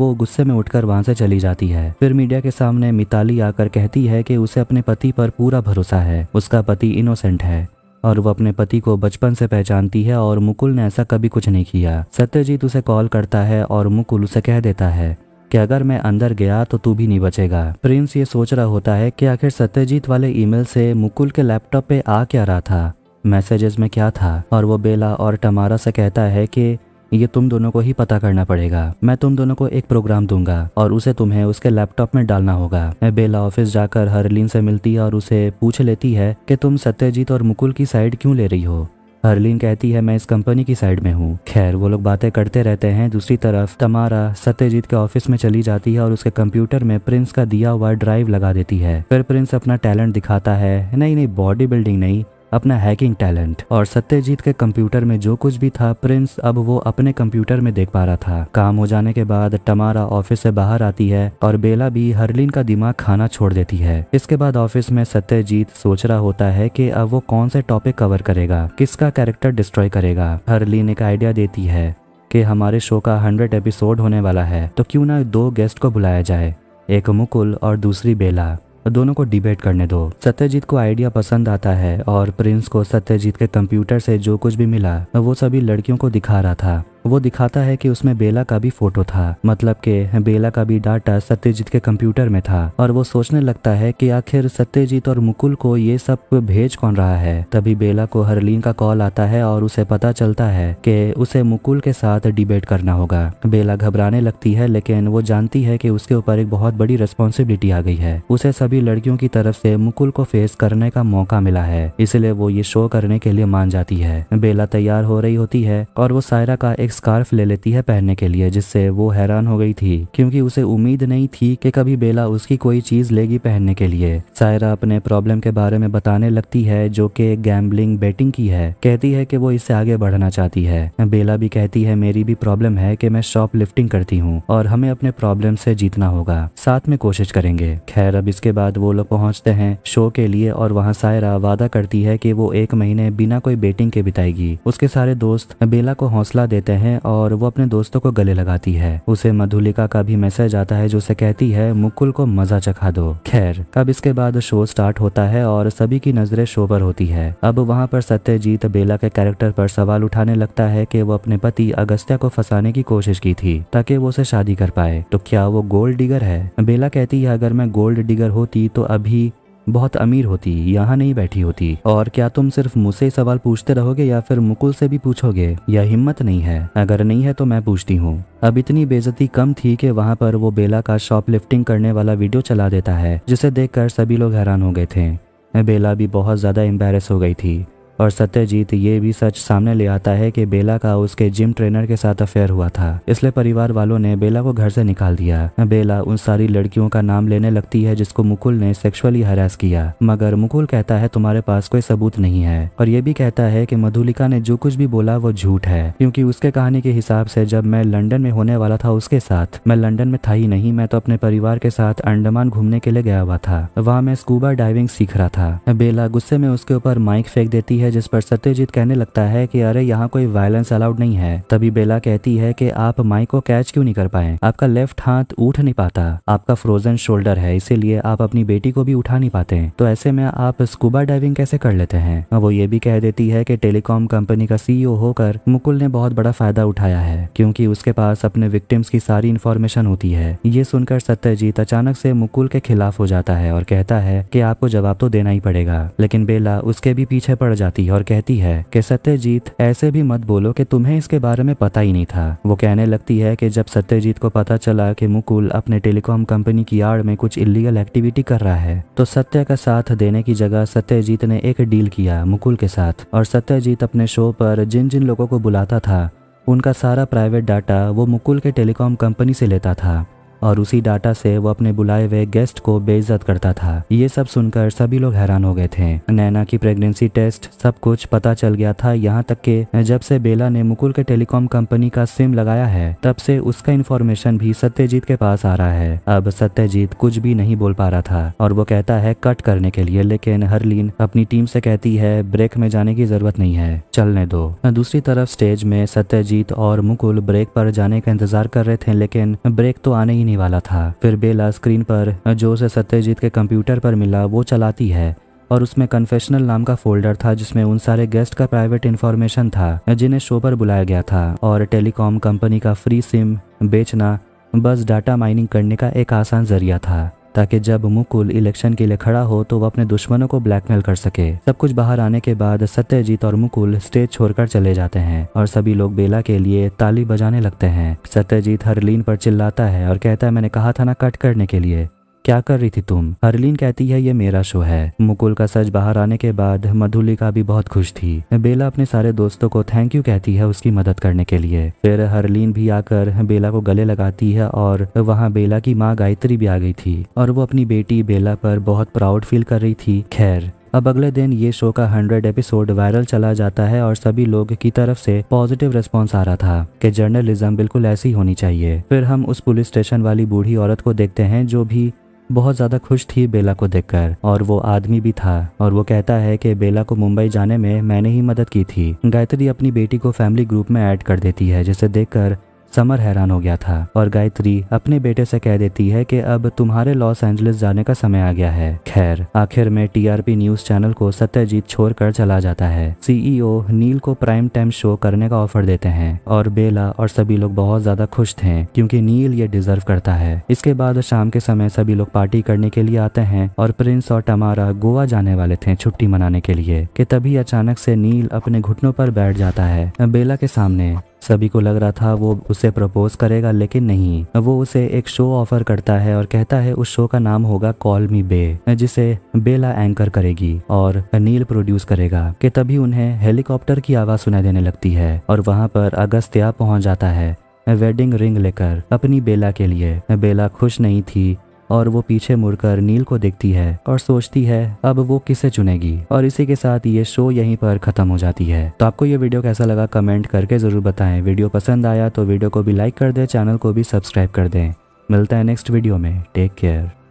वो गुस्से में उठकर वहाँ से चली जाती है फिर मीडिया के सामने मिताली आकर कहती है की उसे अपने पति पर पूरा भरोसा है उसका पति इनोसेंट है और वो अपने पति को बचपन से पहचानती है और मुकुल ने ऐसा कभी कुछ नहीं किया सत्यजीत उसे कॉल करता है और मुकुल उसे कह देता है कि अगर मैं अंदर गया तो तू भी नहीं बचेगा प्रिंस ये सोच रहा होता है कि आखिर सत्यजीत वाले ईमेल से मुकुल के लैपटॉप पे आ क्या रहा था मैसेजेस में क्या था और वो बेला और टमारा से कहता है कि ये तुम दोनों को ही पता करना पड़ेगा मैं तुम दोनों को एक प्रोग्राम दूंगा और उसे तुम्हें उसके लैपटॉप में डालना होगा बेला ऑफिस जाकर हरलीन से मिलती है और उसे पूछ लेती है कि तुम सत्यजीत और मुकुल की साइड क्यों ले रही हो हर्लिन कहती है मैं इस कंपनी की साइड में हूँ खैर वो लोग बातें करते रहते हैं दूसरी तरफ तमारा सत्यजीत के ऑफिस में चली जाती है और उसके कंप्यूटर में प्रिंस का दिया हुआ ड्राइव लगा देती है फिर प्रिंस अपना टैलेंट दिखाता है नहीं नहीं बॉडी बिल्डिंग नहीं अपना हैकिंग टैलेंट और सत्यजीत के कंप्यूटर में जो कुछ भी था प्रिंस अब वो अपने कंप्यूटर में देख पा रहा था काम हो जाने के बाद टमारा ऑफिस से बाहर आती है और बेला भी हरलिन का दिमाग खाना छोड़ देती है इसके बाद ऑफिस में सत्यजीत सोच रहा होता है की अब वो कौन से टॉपिक कवर करेगा किसका कैरेक्टर डिस्ट्रॉय करेगा हरलिन एक आइडिया देती है कि हमारे शो का हंड्रेड एपिसोड होने वाला है तो क्यों ना दो गेस्ट को बुलाया जाए एक मुकुल और दूसरी बेला दोनों को डिबेट करने दो सत्यजीत को आइडिया पसंद आता है और प्रिंस को सत्यजीत के कंप्यूटर से जो कुछ भी मिला वो सभी लड़कियों को दिखा रहा था वो दिखाता है कि उसमें बेला का भी फोटो था मतलब के बेला का भी डाटा सत्यजीत के कंप्यूटर में था और वो सोचने लगता है कि आखिर सत्यजीत और मुकुल को ये सब भेज कौन रहा है तभी बेला को हरलीन का कॉल आता है और उसे पता चलता है कि उसे मुकुल के साथ डिबेट करना होगा बेला घबराने लगती है लेकिन वो जानती है कि उसके ऊपर एक बहुत बड़ी रिस्पॉन्सिबिलिटी आ गई है उसे सभी लड़कियों की तरफ से मुकुल को फेस करने का मौका मिला है इसलिए वो ये शो करने के लिए मान जाती है बेला तैयार हो रही होती है और वो सायरा का एक स्कार्फ ले लेती है पहनने के लिए जिससे वो हैरान हो गई थी क्योंकि उसे उम्मीद नहीं थी कि कभी बेला उसकी कोई चीज लेगी पहनने के लिए सायरा अपने प्रॉब्लम के बारे में बताने लगती है जो कि गैम्बलिंग बेटिंग की है कहती है कि वो इससे आगे बढ़ना चाहती है बेला भी कहती है मेरी भी प्रॉब्लम है कि मैं शॉप लिफ्टिंग करती हूँ और हमें अपने प्रॉब्लम से जीतना होगा साथ में कोशिश करेंगे खैर अब इसके बाद वो लोग पहुँचते हैं शो के लिए और वहाँ सायरा वादा करती है की वो एक महीने बिना कोई बेटिंग के बिताएगी उसके सारे दोस्त बेला को हौसला देते हैं हैं और वो अपने दोस्तों को गले लगाती है उसे मधुलिका का भी मैसेज आता है जो उसे कहती है मुकुल को मजा चखा दो खैर अब इसके बाद शो स्टार्ट होता है और सभी की नजरें शो पर होती है अब वहाँ पर सत्यजीत बेला के कैरेक्टर पर सवाल उठाने लगता है कि वो अपने पति अगस्त्या को फंसाने की कोशिश की थी ताकि वो उसे शादी कर पाए तो क्या वो गोल्ड डिगर है बेला कहती है अगर मैं गोल्ड डिगर होती तो अभी बहुत अमीर होती यहाँ नहीं बैठी होती और क्या तुम सिर्फ मुझसे सवाल पूछते रहोगे या फिर मुकुल से भी पूछोगे यह हिम्मत नहीं है अगर नहीं है तो मैं पूछती हूँ अब इतनी बेजती कम थी कि वहाँ पर वो बेला का शॉप लिफ्टिंग करने वाला वीडियो चला देता है जिसे देखकर सभी लोग हैरान हो गए थे बेला भी बहुत ज़्यादा एम्बेरस हो गई थी और सत्यजीत ये भी सच सामने ले आता है कि बेला का उसके जिम ट्रेनर के साथ अफेयर हुआ था इसलिए परिवार वालों ने बेला को घर से निकाल दिया बेला उन सारी लड़कियों का नाम लेने लगती है जिसको मुकुल ने सेक्सुअली हरास किया मगर मुकुल कहता है तुम्हारे पास कोई सबूत नहीं है और ये भी कहता है की मधुलिका ने जो कुछ भी बोला वो झूठ है क्यूँकी उसके कहानी के हिसाब से जब मैं लंडन में होने वाला था उसके साथ मैं लंडन में था ही नहीं मैं तो अपने परिवार के साथ अंडमान घूमने के लिए गया हुआ था वहाँ मैं स्कूबा डाइविंग सीख रहा था बेला गुस्से में उसके ऊपर माइक फेंक देती है है जिस पर सत्यजीत कहने लगता है कि अरे यहाँ कोई वायलेंस अलाउड नहीं है तभी बेला कहती है कि आप माई को कैच क्यों नहीं कर पाए आपका लेफ्ट हाथ उठ नहीं पाता आपका फ्रोजन शोल्डर है इसीलिए आप अपनी बेटी को भी उठा नहीं पाते तो ऐसे में आप स्कूबा डाइविंग कैसे कर लेते हैं वो ये भी कह देती है की टेलीकॉम कंपनी का सीईओ होकर मुकुल ने बहुत बड़ा फायदा उठाया है क्यूँकी उसके पास अपने विक्टिम्स की सारी इन्फॉर्मेशन होती है ये सुनकर सत्यजीत अचानक से मुकुल के खिलाफ हो जाता है और कहता है की आपको जवाब तो देना ही पड़ेगा लेकिन बेला उसके भी पीछे पड़ जाता आती और कहती है कि सत्यजीत ऐसे भी मत बोलो कि तुम्हें इसके बारे में पता ही नहीं था वो कहने लगती है कि जब सत्यजीत को पता चला कि मुकुल अपने टेलीकॉम कंपनी की आड़ में कुछ इलीगल एक्टिविटी कर रहा है तो सत्य का साथ देने की जगह सत्यजीत ने एक डील किया मुकुल के साथ और सत्यजीत अपने शो पर जिन जिन लोगों को बुलाता था उनका सारा प्राइवेट डाटा वो मुकुल के टेलीकॉम कंपनी से लेता था और उसी डाटा से वो अपने बुलाए हुए गेस्ट को बेइज्जत करता था ये सब सुनकर सभी लोग हैरान हो गए थे नैना की प्रेगनेंसी टेस्ट सब कुछ पता चल गया था यहाँ तक के जब से बेला ने मुकुल के टेलीकॉम कंपनी का सिम लगाया है तब से उसका इन्फॉर्मेशन भी सत्यजीत के पास आ रहा है अब सत्यजीत कुछ भी नहीं बोल पा रहा था और वो कहता है कट करने के लिए लेकिन हरलीन अपनी टीम से कहती है ब्रेक में जाने की जरूरत नहीं है चलने दो दूसरी तरफ स्टेज में सत्यजीत और मुकुल ब्रेक पर जाने का इंतजार कर रहे थे लेकिन ब्रेक तो आने ही नहीं होने वाला था फिर बेला स्क्रीन पर जो उसे सत्यजीत के कंप्यूटर पर मिला वो चलाती है और उसमें कन्फेशनल नाम का फोल्डर था जिसमें उन सारे गेस्ट का प्राइवेट इन्फॉर्मेशन था जिन्हें शो पर बुलाया गया था और टेलीकॉम कंपनी का फ्री सिम बेचना बस डाटा माइनिंग करने का एक आसान जरिया था ताकि जब मुकुल इलेक्शन के लिए खड़ा हो तो वह अपने दुश्मनों को ब्लैकमेल कर सके सब कुछ बाहर आने के बाद सत्यजीत और मुकुल स्टेज छोड़कर चले जाते हैं और सभी लोग बेला के लिए ताली बजाने लगते हैं सत्यजीत लीन पर चिल्लाता है और कहता है मैंने कहा था ना कट करने के लिए क्या कर रही थी तुम हरलीन कहती है ये मेरा शो है मुकुल का सच बाहर आने के बाद मधुलिका भी बहुत खुश थी बेला अपने सारे दोस्तों को थैंक यू कहती है उसकी मदद करने के लिए फिर हरलीन भी आकर बेला को गले लगाती है और वहाँ बेला की माँ गायत्री भी आ गई थी और वो अपनी बेटी बेला पर बहुत प्राउड फील कर रही थी खैर अब अगले दिन ये शो का हंड्रेड एपिसोड वायरल चला जाता है और सभी लोग की तरफ से पॉजिटिव रेस्पॉन्स आ रहा था कि जर्नलिज्म बिल्कुल ऐसी होनी चाहिए फिर हम उस पुलिस स्टेशन वाली बूढ़ी औरत को देखते हैं जो भी बहुत ज़्यादा खुश थी बेला को देखकर और वो आदमी भी था और वो कहता है कि बेला को मुंबई जाने में मैंने ही मदद की थी गायत्री अपनी बेटी को फैमिली ग्रुप में ऐड कर देती है जिसे देखकर समर हैरान हो गया था और गायत्री अपने बेटे से कह देती है कि अब तुम्हारे लॉस एंजलिस जाने का समय आ गया है खैर आखिर में टीआरपी न्यूज चैनल को सत्यजीत छोड़कर चला जाता है सीईओ नील को प्राइम टाइम शो करने का ऑफर देते हैं और बेला और सभी लोग बहुत ज्यादा खुश थे क्योंकि नील ये डिजर्व करता है इसके बाद शाम के समय सभी लोग पार्टी करने के लिए आते हैं और प्रिंस और टमारा गोवा जाने वाले थे छुट्टी मनाने के लिए कि तभी अचानक से नील अपने घुटनों पर बैठ जाता है बेला के सामने सभी को लग रहा था वो उसे प्रपोज करेगा लेकिन नहीं वो उसे एक शो ऑफर करता है और कहता है उस शो का नाम होगा कॉल मी बे जिसे बेला एंकर करेगी और नील प्रोड्यूस करेगा कि तभी उन्हें हेलीकॉप्टर की आवाज सुनाई देने लगती है और वहां पर अगस्त्या पहुंच जाता है वेडिंग रिंग लेकर अपनी बेला के लिए बेला खुश नहीं थी और वो पीछे मुड़कर नील को देखती है और सोचती है अब वो किसे चुनेगी और इसी के साथ ये शो यहीं पर खत्म हो जाती है तो आपको ये वीडियो कैसा लगा कमेंट करके जरूर बताएं वीडियो पसंद आया तो वीडियो को भी लाइक कर दें चैनल को भी सब्सक्राइब कर दें मिलता है नेक्स्ट वीडियो में टेक केयर